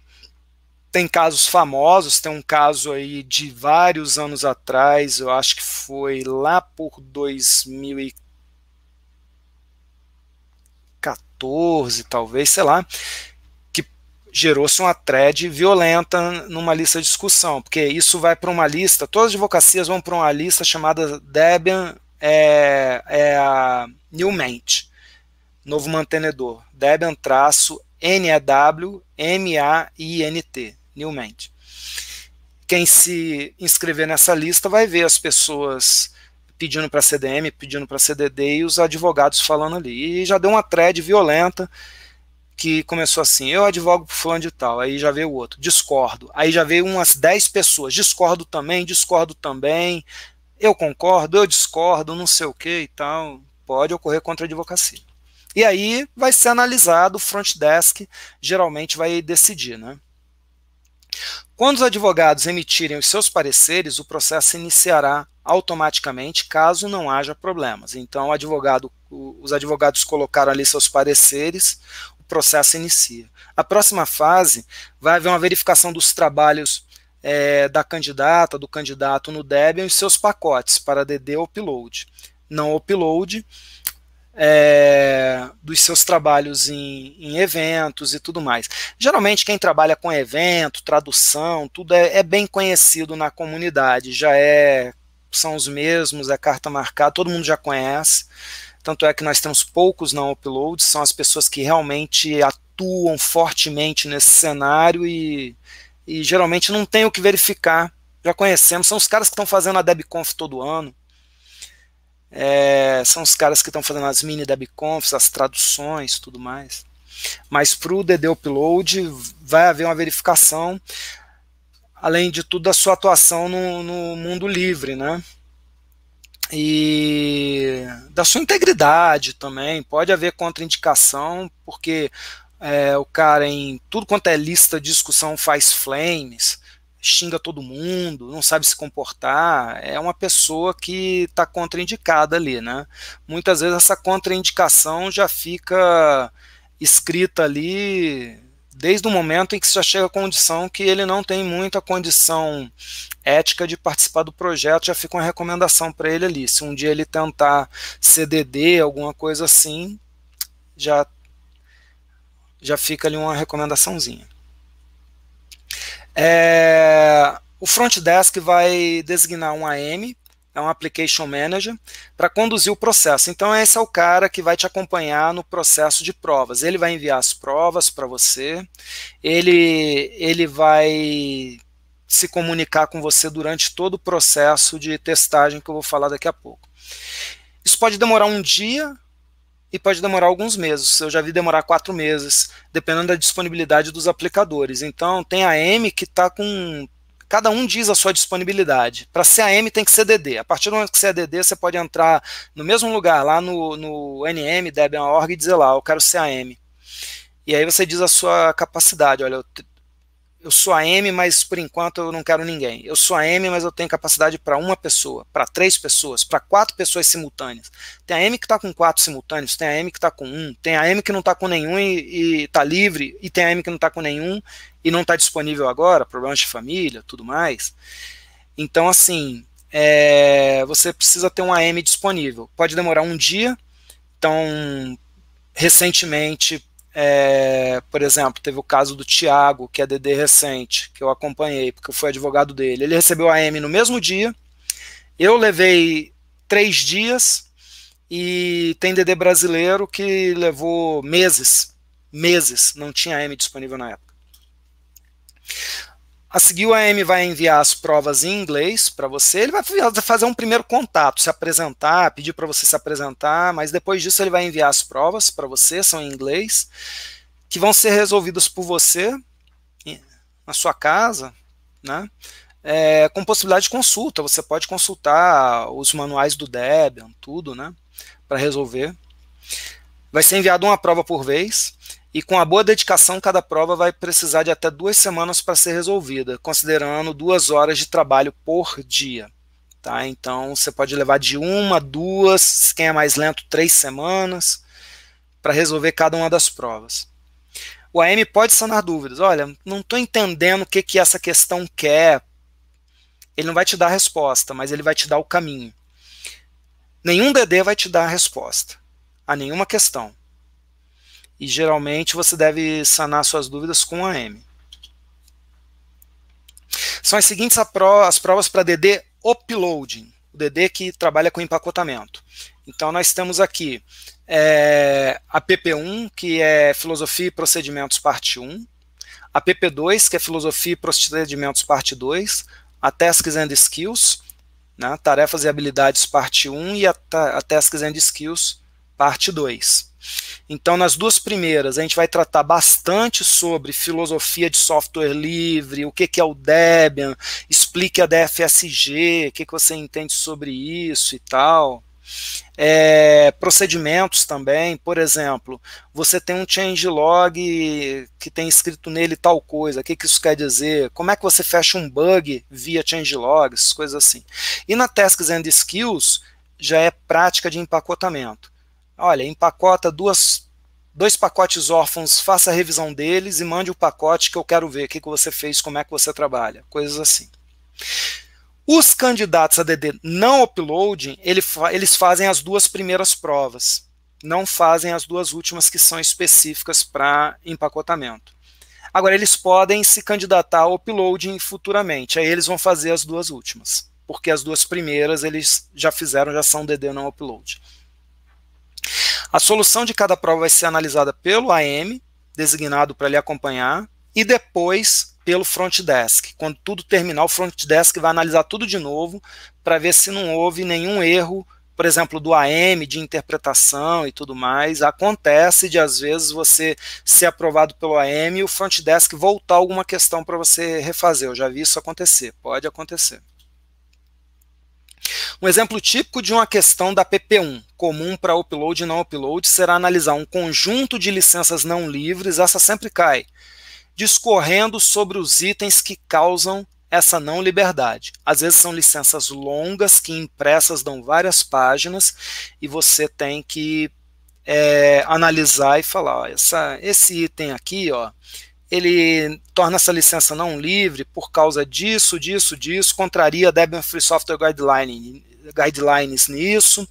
tem casos famosos, tem um caso aí de vários anos atrás, eu acho que foi lá por 2014, talvez, sei lá, gerou-se uma thread violenta numa lista de discussão, porque isso vai para uma lista, todas as advocacias vão para uma lista chamada Debian é, é, Newmate, novo mantenedor, Debian traço NEW M-A-I-N-T, New Mint. Quem se inscrever nessa lista vai ver as pessoas pedindo para CDM, pedindo para CDD e os advogados falando ali. E já deu uma thread violenta, que começou assim, eu advogo pro fulano de tal, aí já veio o outro, discordo. Aí já veio umas 10 pessoas, discordo também, discordo também, eu concordo, eu discordo, não sei o que e tal. Pode ocorrer contra a advocacia. E aí vai ser analisado, o front desk geralmente vai decidir, né? Quando os advogados emitirem os seus pareceres, o processo iniciará automaticamente, caso não haja problemas. Então, advogado, os advogados colocaram ali seus pareceres, o processo inicia. A próxima fase vai haver uma verificação dos trabalhos é, da candidata, do candidato no Debian e seus pacotes para DD upload. Não upload é, dos seus trabalhos em, em, eventos e tudo mais. Geralmente, quem trabalha com evento, tradução, tudo é, é bem conhecido na comunidade, já é são os mesmos, é carta marcada, todo mundo já conhece. Tanto é que nós temos poucos não uploads, são as pessoas que realmente atuam fortemente nesse cenário e, e geralmente não tem o que verificar. Já conhecemos, são os caras que estão fazendo a DebConf todo ano. É, são os caras que estão fazendo as mini DebConfs, as traduções, tudo mais. Mas para o DD Upload vai haver uma verificação, além de tudo, a sua atuação no, no mundo livre, né? e da sua integridade também. Pode haver contraindicação, porque é, o cara em tudo quanto é lista de discussão faz flames, xinga todo mundo, não sabe se comportar, é uma pessoa que está contraindicada ali, né? Muitas vezes essa contraindicação já fica escrita ali desde o momento em que já chega à condição que ele não tem muita condição ética de participar do projeto, já fica uma recomendação para ele ali. Se um dia ele tentar CDD, alguma coisa assim, já, já fica ali uma recomendaçãozinha. É, o front desk vai designar um AM é um application manager, para conduzir o processo. Então, esse é o cara que vai te acompanhar no processo de provas. Ele vai enviar as provas para você, ele, ele vai se comunicar com você durante todo o processo de testagem que eu vou falar daqui a pouco. Isso pode demorar um dia e pode demorar alguns meses. Eu já vi demorar quatro meses, dependendo da disponibilidade dos aplicadores. Então, tem a M que está com Cada um diz a sua disponibilidade. Para CAM tem que ser DD. A partir do momento que você é DD, você pode entrar no mesmo lugar, lá no, no NM, Debian.org, e dizer lá, eu quero CAM. E aí você diz a sua capacidade, olha, eu eu sou a M, mas por enquanto eu não quero ninguém. Eu sou a M, mas eu tenho capacidade para uma pessoa, para três pessoas, para quatro pessoas simultâneas. Tem a M que está com quatro simultâneos, tem a M que está com um, tem a M que não está com nenhum e está livre, e tem a M que não está com nenhum e não está disponível agora, problemas de família, tudo mais. Então, assim, é, você precisa ter um AM disponível. Pode demorar um dia, então recentemente é, por exemplo, teve o caso do Tiago, que é DD recente, que eu acompanhei, porque eu fui advogado dele. Ele recebeu a M no mesmo dia, eu levei três dias, e tem DD brasileiro que levou meses, meses, não tinha M disponível na época. A seguir, o AM vai enviar as provas em inglês para você. Ele vai fazer um primeiro contato, se apresentar, pedir para você se apresentar, mas depois disso ele vai enviar as provas para você, são em inglês, que vão ser resolvidas por você na sua casa, né? É, com possibilidade de consulta. Você pode consultar os manuais do Debian, tudo, né? Para resolver. Vai ser enviada uma prova por vez. E com a boa dedicação, cada prova vai precisar de até duas semanas para ser resolvida, considerando duas horas de trabalho por dia. Tá? Então você pode levar de uma, duas, quem é mais lento, três semanas para resolver cada uma das provas. O AM pode sanar dúvidas. Olha, não estou entendendo o que, que essa questão quer. Ele não vai te dar a resposta, mas ele vai te dar o caminho. Nenhum DD vai te dar a resposta a nenhuma questão e geralmente você deve sanar suas dúvidas com a M. São as seguintes as provas para DD uploading, o DD que trabalha com empacotamento. Então nós temos aqui é, a PP1, que é Filosofia e Procedimentos, parte 1, a PP2, que é Filosofia e Procedimentos, parte 2, a Tasks and Skills, né, Tarefas e Habilidades, parte 1, e a, a Tasks and Skills, parte 2. Então, nas duas primeiras, a gente vai tratar bastante sobre filosofia de software livre, o que, que é o Debian, explique a DFSG, o que, que você entende sobre isso e tal. É, procedimentos também, por exemplo, você tem um changelog que tem escrito nele tal coisa, o que, que isso quer dizer? Como é que você fecha um bug via essas coisas assim. E na Tasks and Skills já é prática de empacotamento olha, empacota duas, dois pacotes órfãos, faça a revisão deles e mande o pacote que eu quero ver o que, que você fez, como é que você trabalha, coisas assim. Os candidatos a DD não uploading, ele fa eles fazem as duas primeiras provas, não fazem as duas últimas que são específicas para empacotamento. Agora, eles podem se candidatar ao uploading futuramente, aí eles vão fazer as duas últimas, porque as duas primeiras eles já fizeram, já são DD não upload. A solução de cada prova vai ser analisada pelo AM, designado para lhe acompanhar, e depois pelo front desk. Quando tudo terminar, o front desk vai analisar tudo de novo para ver se não houve nenhum erro, por exemplo, do AM, de interpretação e tudo mais. Acontece de, às vezes, você ser aprovado pelo AM e o front desk voltar alguma questão para você refazer. Eu já vi isso acontecer, pode acontecer. Um exemplo típico de uma questão da PP1, comum para upload e não upload, será analisar um conjunto de licenças não livres, essa sempre cai, discorrendo sobre os itens que causam essa não liberdade. Às vezes são licenças longas que impressas dão várias páginas e você tem que é, analisar e falar, ó, essa, esse item aqui, ó, ele torna essa licença não livre por causa disso, disso, disso, contraria a Debian Free Software Guideline, Guidelines nisso,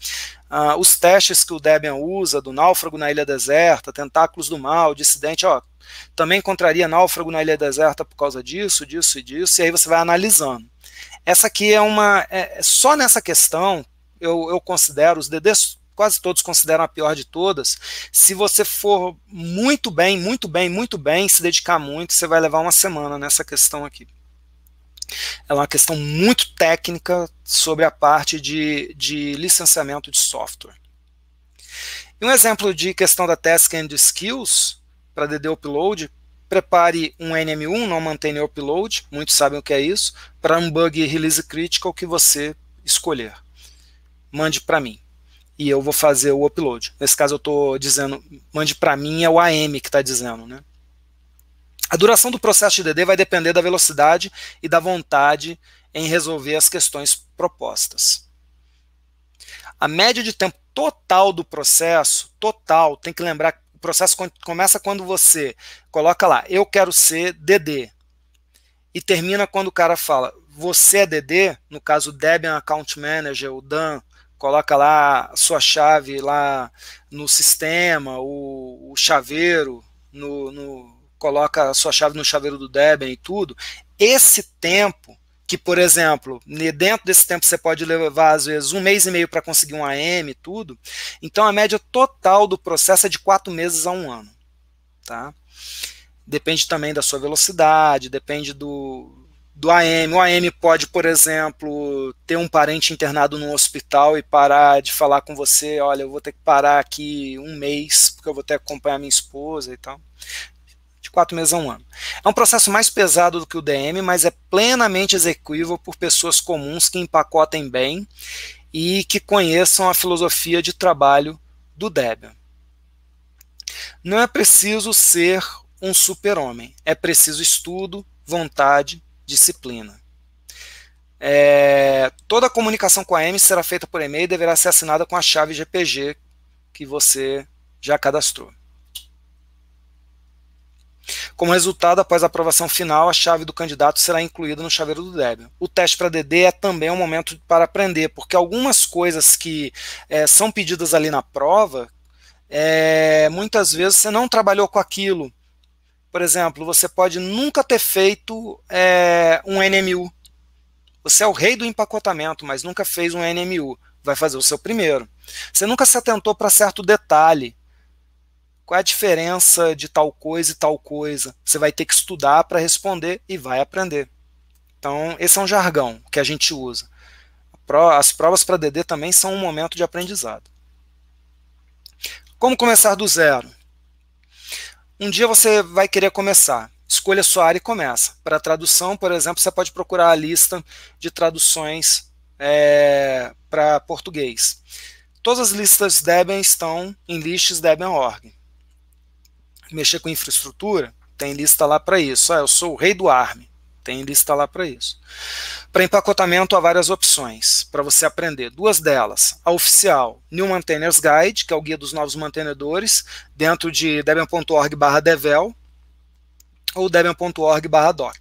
uh, os testes que o Debian usa do náufrago na Ilha Deserta, tentáculos do mal, dissidente, ó, também contraria náufrago na Ilha Deserta por causa disso, disso e disso, e aí você vai analisando. Essa aqui é uma, é, é só nessa questão, eu, eu considero os DDs quase todos consideram a pior de todas. Se você for muito bem, muito bem, muito bem, se dedicar muito, você vai levar uma semana nessa questão aqui. é uma questão muito técnica sobre a parte de, de licenciamento de software. E um exemplo de questão da Task and Skills para DD Upload, prepare um NM1, não mantém upload, muitos sabem o que é isso, para um bug release critical que você escolher. Mande para mim e eu vou fazer o upload. Nesse caso eu estou dizendo, mande para mim, é o AM que está dizendo. Né? A duração do processo de DD vai depender da velocidade e da vontade em resolver as questões propostas. A média de tempo total do processo, total, tem que lembrar que o processo começa quando você coloca lá, eu quero ser DD, e termina quando o cara fala, você é DD, no caso o Debian Account Manager, o Dan, coloca lá a sua chave lá no sistema, o, o chaveiro, no, no, coloca a sua chave no chaveiro do Debian e tudo. Esse tempo, que por exemplo, dentro desse tempo você pode levar às vezes um mês e meio para conseguir um AM e tudo, então a média total do processo é de quatro meses a um ano. Tá? Depende também da sua velocidade, depende do, do AM. O AM pode, por exemplo, ter um parente internado no hospital e parar de falar com você, olha, eu vou ter que parar aqui um mês, porque eu vou ter que acompanhar minha esposa e tal. De quatro meses a um ano. É um processo mais pesado do que o DM, mas é plenamente executível por pessoas comuns que empacotem bem e que conheçam a filosofia de trabalho do Debian. Não é preciso ser um super-homem, é preciso estudo, vontade disciplina. É, toda a comunicação com a M será feita por e-mail e deverá ser assinada com a chave GPG que você já cadastrou. Como resultado, após a aprovação final, a chave do candidato será incluída no chaveiro do Debian. O teste para DD é também um momento para aprender, porque algumas coisas que é, são pedidas ali na prova, é, muitas vezes você não trabalhou com aquilo, por exemplo, você pode nunca ter feito é, um NMU. Você é o rei do empacotamento, mas nunca fez um NMU. Vai fazer o seu primeiro. Você nunca se atentou para certo detalhe. Qual é a diferença de tal coisa e tal coisa? Você vai ter que estudar para responder e vai aprender. Então, esse é um jargão que a gente usa. As provas para DD também são um momento de aprendizado. Como começar do zero? Um dia você vai querer começar. Escolha a sua área e começa. Para tradução, por exemplo, você pode procurar a lista de traduções é, para português. Todas as listas Debian estão em listsdebian.org. Mexer com infraestrutura, tem lista lá para isso. Ah, eu sou o rei do ARM. Tem lista lá para isso. Para empacotamento, há várias opções para você aprender. Duas delas, a oficial New Maintainers Guide, que é o guia dos novos mantenedores, dentro de debian.org devel ou debian.org doc.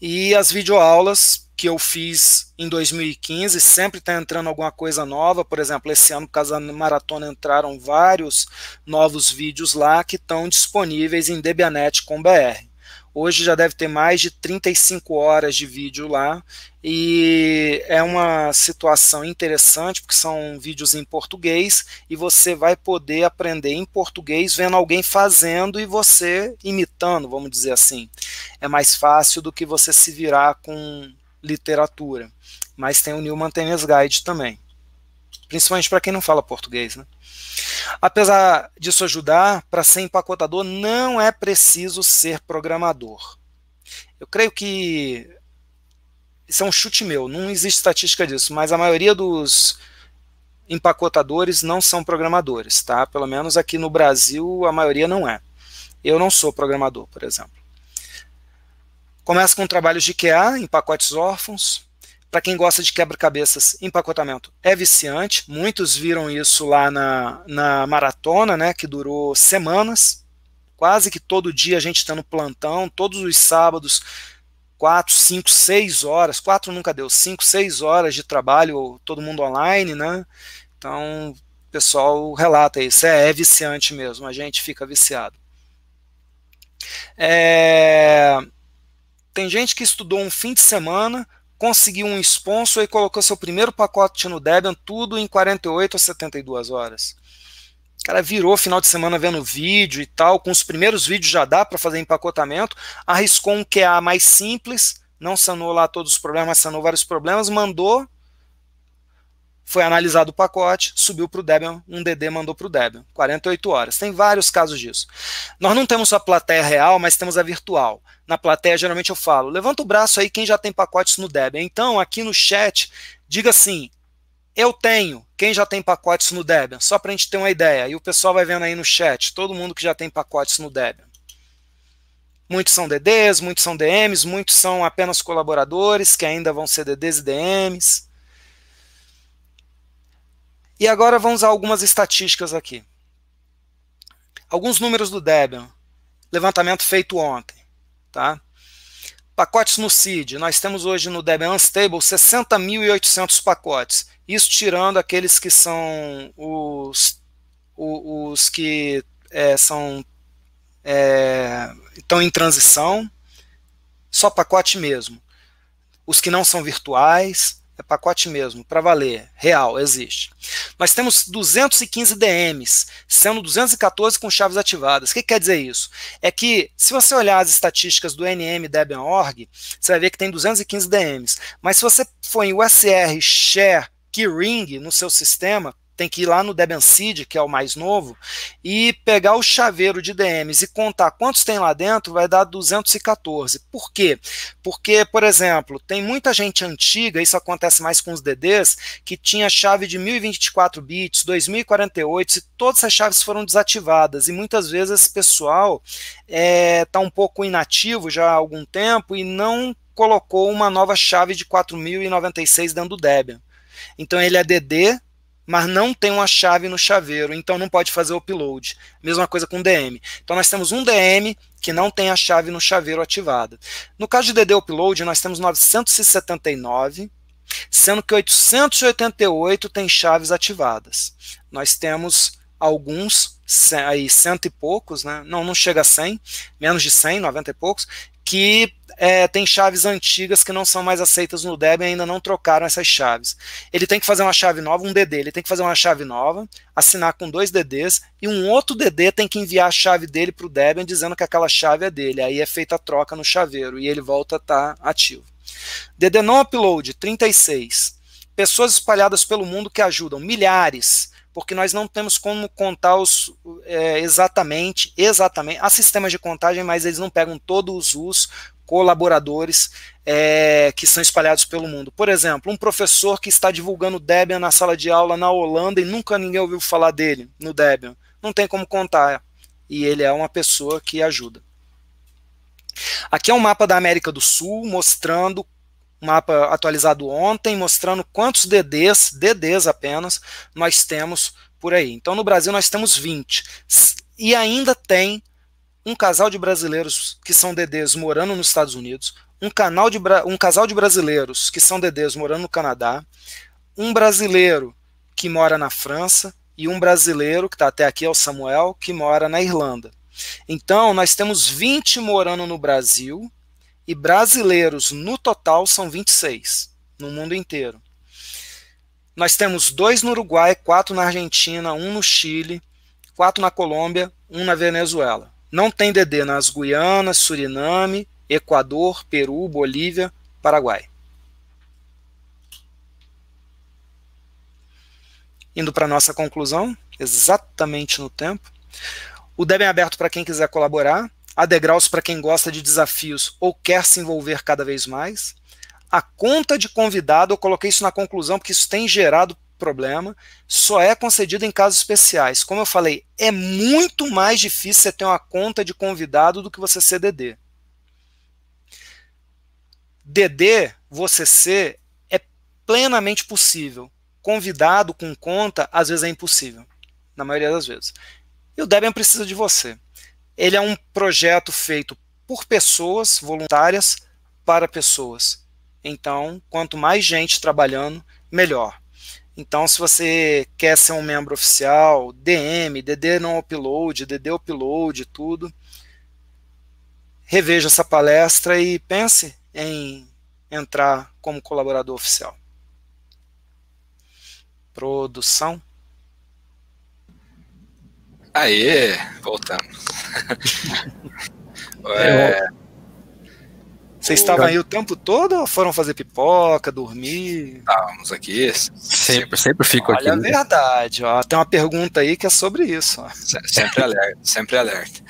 E as videoaulas que eu fiz em 2015, sempre está entrando alguma coisa nova, por exemplo, esse ano, por causa da maratona, entraram vários novos vídeos lá que estão disponíveis em debianet.com.br. Hoje já deve ter mais de 35 horas de vídeo lá e é uma situação interessante porque são vídeos em português e você vai poder aprender em português vendo alguém fazendo e você imitando, vamos dizer assim. É mais fácil do que você se virar com literatura. Mas tem o New Maintenance Guide também principalmente para quem não fala português. Né? Apesar disso ajudar, para ser empacotador não é preciso ser programador. Eu creio que isso é um chute meu, não existe estatística disso, mas a maioria dos empacotadores não são programadores, tá? Pelo menos aqui no Brasil a maioria não é. Eu não sou programador, por exemplo. Começa com trabalhos de QA em pacotes órfãos, para quem gosta de quebra-cabeças, empacotamento é viciante. Muitos viram isso lá na, na maratona, né, que durou semanas. Quase que todo dia a gente está no plantão, todos os sábados, quatro, cinco, seis horas. Quatro nunca deu, cinco, seis horas de trabalho, todo mundo online, né? Então, o pessoal relata isso. É, é viciante mesmo, a gente fica viciado. É... Tem gente que estudou um fim de semana conseguiu um sponsor e colocou seu primeiro pacote no Debian, tudo em 48 a 72 horas. O cara virou final de semana vendo vídeo e tal, com os primeiros vídeos já dá para fazer empacotamento, arriscou um QA mais simples, não sanou lá todos os problemas, sanou vários problemas, mandou foi analisado o pacote, subiu para o Debian, um DD mandou para o Debian, 48 horas. Tem vários casos disso. Nós não temos a plateia real, mas temos a virtual. Na plateia, geralmente eu falo, levanta o braço aí quem já tem pacotes no Debian. Então, aqui no chat, diga assim, eu tenho. Quem já tem pacotes no Debian? Só para a gente ter uma ideia. E o pessoal vai vendo aí no chat, todo mundo que já tem pacotes no Debian. Muitos são DDs, muitos são DMs, muitos são apenas colaboradores que ainda vão ser DDs e DMs. E agora vamos a algumas estatísticas aqui. Alguns números do Debian. Levantamento feito ontem. Tá? Pacotes no CID. Nós temos hoje no Debian Unstable 60.800 pacotes. Isso tirando aqueles que são os, os, os que é, são é, estão em transição, só pacote mesmo. Os que não são virtuais, é pacote mesmo, para valer, real, existe. Nós temos 215 DMs, sendo 214 com chaves ativadas. O que, quer dizer isso? É que, se você olhar as estatísticas do NM você vai ver que tem 215 DMs. Mas se você for em USR, Share, Keyring no seu sistema, tem que ir lá no Debian Seed, que é o mais novo, e pegar o chaveiro de DMs e contar quantos tem lá dentro, vai dar 214. Por quê? Porque, por exemplo, tem muita gente antiga, isso acontece mais com os DDs, que tinha chave de 1024 bits, 2048, e todas as chaves foram desativadas. E muitas vezes esse pessoal está é, tá um pouco inativo já há algum tempo e não colocou uma nova chave de 4096 dentro do Debian. Então ele é DD mas não tem uma chave no chaveiro, então não pode fazer o upload. Mesma coisa com DM. Então nós temos um DM que não tem a chave no chaveiro ativada. No caso de DD upload, nós temos 979, sendo que 888 tem chaves ativadas. Nós temos alguns aí cento e poucos, né? Não, não chega a 100, menos de 100, 90 e poucos, que é, tem chaves antigas que não são mais aceitas no Debian e ainda não trocaram essas chaves. Ele tem que fazer uma chave nova, um DD, ele tem que fazer uma chave nova, assinar com dois DDs e um outro DD tem que enviar a chave dele para o Debian dizendo que aquela chave é dele. Aí é feita a troca no chaveiro e ele volta a estar tá ativo. DD não upload 36. Pessoas espalhadas pelo mundo que ajudam, milhares porque nós não temos como contar os, é, exatamente, exatamente, há sistemas de contagem, mas eles não pegam todos os colaboradores é, que são espalhados pelo mundo. Por exemplo, um professor que está divulgando Debian na sala de aula na Holanda e nunca ninguém ouviu falar dele no Debian. Não tem como contar. E ele é uma pessoa que ajuda. Aqui é um mapa da América do Sul mostrando mapa atualizado ontem, mostrando quantos DDs, DDs apenas, nós temos por aí. Então no Brasil nós temos 20. E ainda tem um casal de brasileiros que são DDs morando nos Estados Unidos, um, canal de, um casal de brasileiros que são DDs morando no Canadá, um brasileiro que mora na França e um brasileiro, que está até aqui, é o Samuel, que mora na Irlanda. Então, nós temos 20 morando no Brasil e brasileiros no total são 26 no mundo inteiro. Nós temos dois no Uruguai, quatro na Argentina, um no Chile, quatro na Colômbia, um na Venezuela. Não tem DD nas Guianas, Suriname, Equador, Peru, Bolívia, Paraguai. Indo para nossa conclusão, exatamente no tempo. O Debian é aberto para quem quiser colaborar, a Degraus para quem gosta de desafios ou quer se envolver cada vez mais. A conta de convidado, eu coloquei isso na conclusão porque isso tem gerado problema, só é concedido em casos especiais. Como eu falei, é muito mais difícil você ter uma conta de convidado do que você ser DD. DD, você ser, é plenamente possível. Convidado com conta, às vezes é impossível, na maioria das vezes. E o Debian precisa de você. Ele é um projeto feito por pessoas voluntárias para pessoas. Então, quanto mais gente trabalhando, melhor. Então, se você quer ser um membro oficial, DM, DD não upload, DD upload, tudo, reveja essa palestra e pense em entrar como colaborador oficial. Produção. Aê, voltamos. [laughs] é... é vocês estavam aí o tempo todo ou foram fazer pipoca, dormir? Estávamos aqui. Sempre, sempre fico Olha aqui. Olha a né? verdade. Ó, tem uma pergunta aí que é sobre isso. Sempre alerta, sempre alerta.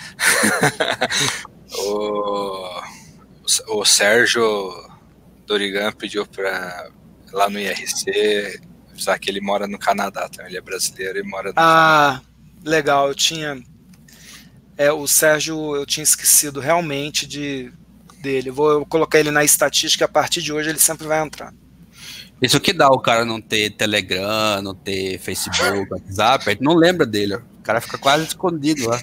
[laughs] o, o Sérgio Dorigan pediu para lá no IRC avisar que ele mora no Canadá então Ele é brasileiro e mora no Ah, Canadá. legal. Eu tinha. É, o Sérgio, eu tinha esquecido realmente de dele. Vou colocar ele na estatística, a partir de hoje ele sempre vai entrar. Isso que dá o cara não ter Telegram, não ter Facebook, [laughs] WhatsApp, ele não lembra dele. O cara fica quase escondido lá.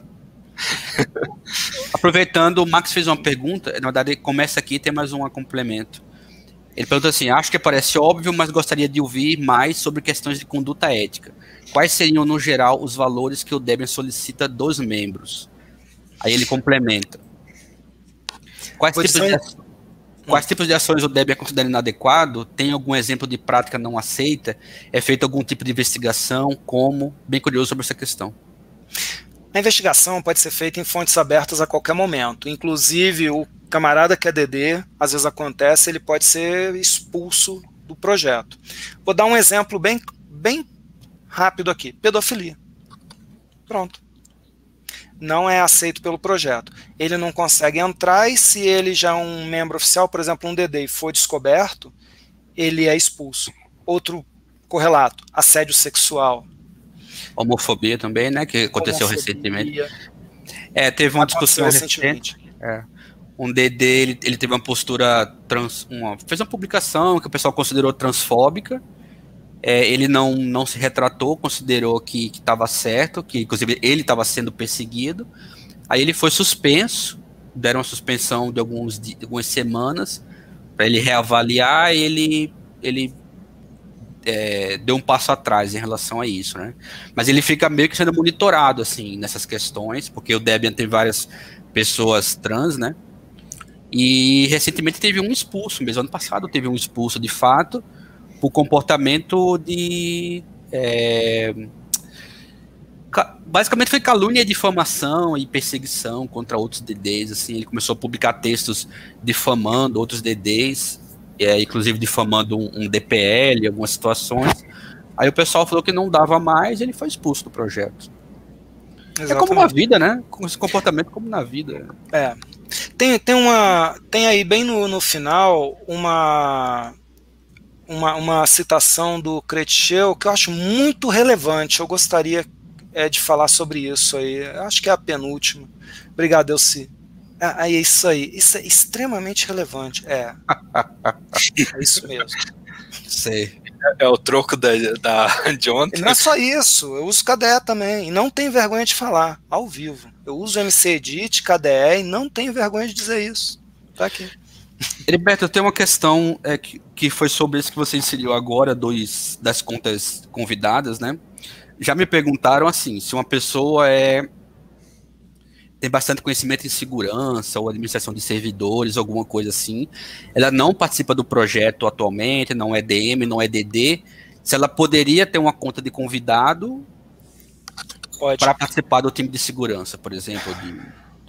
[laughs] Aproveitando, o Max fez uma pergunta, na verdade começa aqui tem mais um complemento. Ele pergunta assim: acho que parece óbvio, mas gostaria de ouvir mais sobre questões de conduta ética. Quais seriam, no geral, os valores que o Debian solicita dos membros? Aí ele complementa. Quais, tipos, é. de ações, quais tipos de ações o Debian é considera inadequado? Tem algum exemplo de prática não aceita? É feita algum tipo de investigação? Como? Bem curioso sobre essa questão. A investigação pode ser feita em fontes abertas a qualquer momento. Inclusive, o camarada que é DD, às vezes acontece, ele pode ser expulso do projeto. Vou dar um exemplo bem, bem rápido aqui: pedofilia. Pronto não é aceito pelo projeto. Ele não consegue entrar e se ele já é um membro oficial, por exemplo, um DD, for descoberto, ele é expulso. Outro correlato, assédio sexual. Homofobia também, né, que aconteceu Homofobia. recentemente. É, teve uma discussão recentemente. É. Um DD, ele, ele teve uma postura trans, uma, fez uma publicação que o pessoal considerou transfóbica é, ele não, não se retratou, considerou que estava certo, que inclusive ele estava sendo perseguido. Aí ele foi suspenso, deram uma suspensão de, alguns, de algumas semanas para ele reavaliar. Ele, ele é, deu um passo atrás em relação a isso, né? Mas ele fica meio que sendo monitorado assim nessas questões, porque o Debian tem várias pessoas trans, né? E recentemente teve um expulso, mesmo ano passado teve um expulso de fato o comportamento de. É, basicamente foi calúnia, difamação e perseguição contra outros DDs. Assim, ele começou a publicar textos difamando outros DDs, é, inclusive difamando um, um DPL em algumas situações. Aí o pessoal falou que não dava mais, ele foi expulso do projeto. Exatamente. É como na vida, né? Com esse comportamento como na vida. É. Tem, tem uma. Tem aí bem no, no final uma uma, uma citação do Cretcheu que eu acho muito relevante. Eu gostaria é, de falar sobre isso aí. Acho que é a penúltima. Obrigado, Elci. Ah, é isso aí. Isso é extremamente relevante. É. [laughs] é isso mesmo. Sei. É, é o troco da, da, de ontem. E não é só isso. Eu uso KDE também. E não tenho vergonha de falar, ao vivo. Eu uso MC Edit, KDE e não tenho vergonha de dizer isso. Tá aqui. Heriberto, eu tenho uma questão é, que, foi sobre isso que você inseriu agora, dois das contas convidadas, né? Já me perguntaram assim, se uma pessoa é tem bastante conhecimento em segurança ou administração de servidores, alguma coisa assim. Ela não participa do projeto atualmente, não é DM, não é DD. Se ela poderia ter uma conta de convidado para participar do time de segurança, por exemplo, de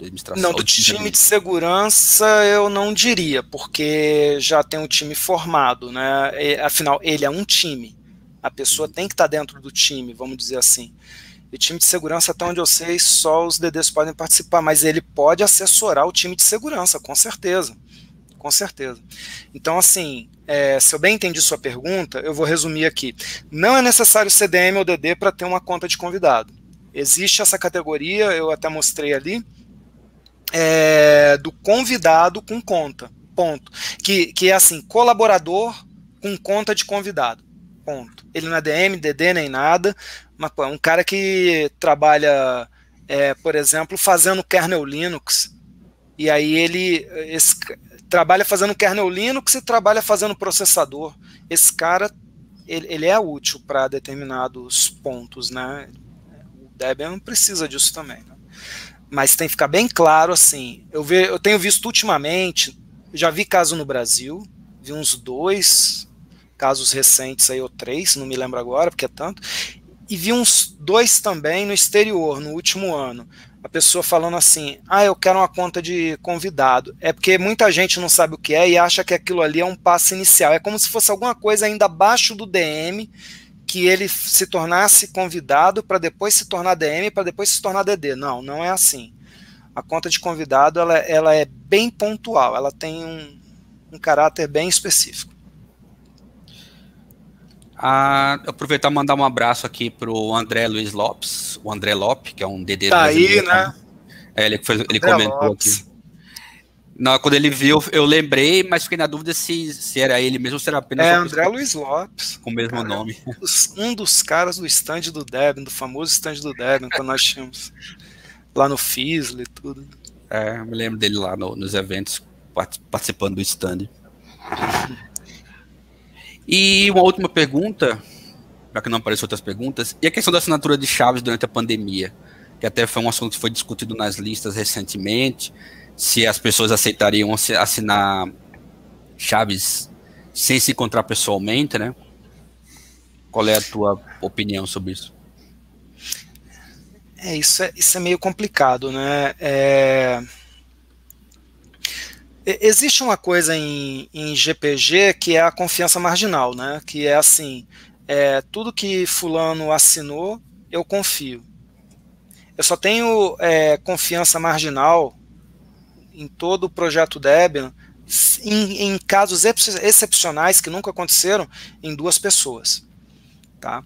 administração. Não, do time de segurança eu não diria, porque já tem um time formado, né? E, afinal, ele é um time. A pessoa uhum. tem que estar tá dentro do time, vamos dizer assim. E time de segurança, até onde eu sei, só os DDs podem participar, mas ele pode assessorar o time de segurança, com certeza. Com certeza. Então, assim, é, se eu bem entendi sua pergunta, eu vou resumir aqui. Não é necessário CDM ou DD para ter uma conta de convidado. Existe essa categoria, eu até mostrei ali é, do convidado com conta. Ponto. Que, que é assim, colaborador com conta de convidado. Ponto. Ele não é DM, DD, nem nada, mas pô, é um cara que trabalha, é, por exemplo, fazendo kernel Linux. E aí ele esse, trabalha fazendo kernel Linux e trabalha fazendo processador. Esse cara ele, ele é útil para determinados pontos, né? O Debian precisa disso também. Né? mas tem que ficar bem claro assim. Eu, ve, eu tenho visto ultimamente, já vi caso no Brasil, vi uns dois casos recentes aí, ou três, não me lembro agora, porque é tanto, e vi uns dois também no exterior, no último ano. A pessoa falando assim, ah, eu quero uma conta de convidado. É porque muita gente não sabe o que é e acha que aquilo ali é um passo inicial. É como se fosse alguma coisa ainda abaixo do DM que ele se tornasse convidado para depois se tornar DM, para depois se tornar DD. Não, não é assim. A conta de convidado ela, ela é bem pontual, ela tem um, um caráter bem específico. Ah, aproveitar e mandar um abraço aqui para o André Luiz Lopes, o André Lopes, que é um DD. Tá aí, né? É, ele, fez, ele comentou Lopes. aqui. Não, quando ele viu, eu lembrei, mas fiquei na dúvida se, se era ele mesmo ou se era apenas. É André Luiz Lopes. Com o mesmo cara, nome. Um dos, caras do stand do Debian, do famoso stand do Debian, que nós tínhamos lá no Fisle e tudo. É, eu me lembro dele lá no, nos eventos, participando do stand. E uma última pergunta, para que não apareçam outras perguntas, e a questão da assinatura de chaves durante a pandemia, que até foi um assunto que foi discutido nas listas recentemente se as pessoas aceitariam assinar chaves sem se encontrar pessoalmente, né? Qual é a tua opinião sobre isso? É, isso é, isso é meio complicado, né? É... Existe uma coisa em, em GPG que é a confiança marginal, né? Que é assim, é, tudo que fulano assinou, eu confio. Eu só tenho é, confiança marginal em todo o projeto Debian, em, em casos excepcionais que nunca aconteceram, em duas pessoas. Tá?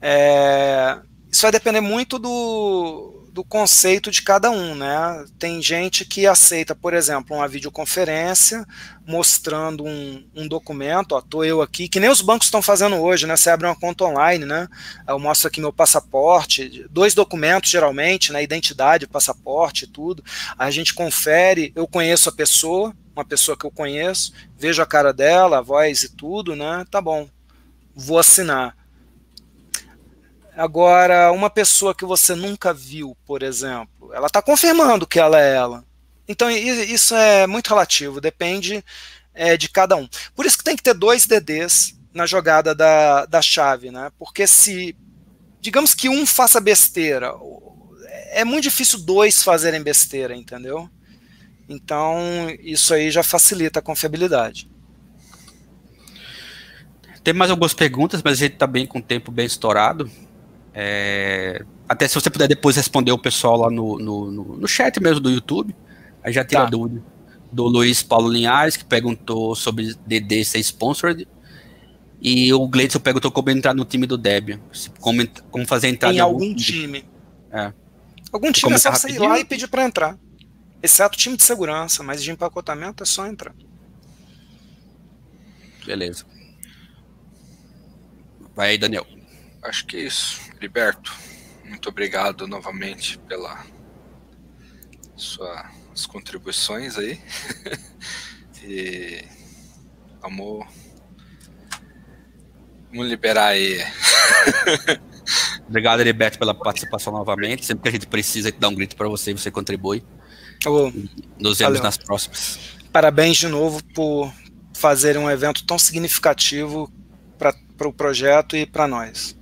É, isso vai depender muito do, do conceito de cada um, né? Tem gente que aceita, por exemplo, uma videoconferência mostrando um, um documento, ó, tô eu aqui, que nem os bancos estão fazendo hoje, né? Você abre uma conta online, né? Eu mostro aqui meu passaporte, dois documentos geralmente, né? Identidade, passaporte, tudo. A gente confere, eu conheço a pessoa, uma pessoa que eu conheço, vejo a cara dela, a voz e tudo, né? Tá bom, vou assinar Agora, uma pessoa que você nunca viu, por exemplo, ela está confirmando que ela é ela. Então, isso é muito relativo, depende é, de cada um. Por isso que tem que ter dois DDs na jogada da, da chave, né? Porque se, digamos que um faça besteira, é, é muito difícil dois fazerem besteira, entendeu? Então, isso aí já facilita a confiabilidade. Tem mais algumas perguntas, mas a gente está bem com o tempo bem estourado. É, até se você puder depois responder o pessoal lá no, no, no, no chat mesmo do YouTube, aí já tem tá. a dúvida. Do Luiz Paulo Linhares, que perguntou sobre DD ser sponsored. E o Gleidson perguntou como entrar no time do Debian. Como, como fazer entrada em algum, algum time. time. É. Algum time é só você ir lá e pedir para entrar. Exceto time de segurança, mas de empacotamento é só entrar. Beleza. Vai aí, Daniel acho que é isso, Liberto. Muito obrigado novamente pela suas contribuições aí. [laughs] e vamos, vamos liberar aí. obrigado, Liberto, pela participação novamente. Sempre que a gente precisa, dar um grito para você você contribui. Tá Nos vemos valeu. nas próximas. Parabéns de novo por fazer um evento tão significativo para o pro projeto e para nós.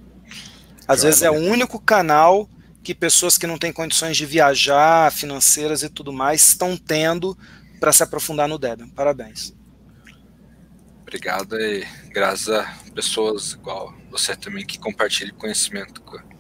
Às vezes é o único canal que pessoas que não têm condições de viajar, financeiras e tudo mais, estão tendo para se aprofundar no Debian. Parabéns. Obrigado e graças a pessoas igual você também que compartilham conhecimento com,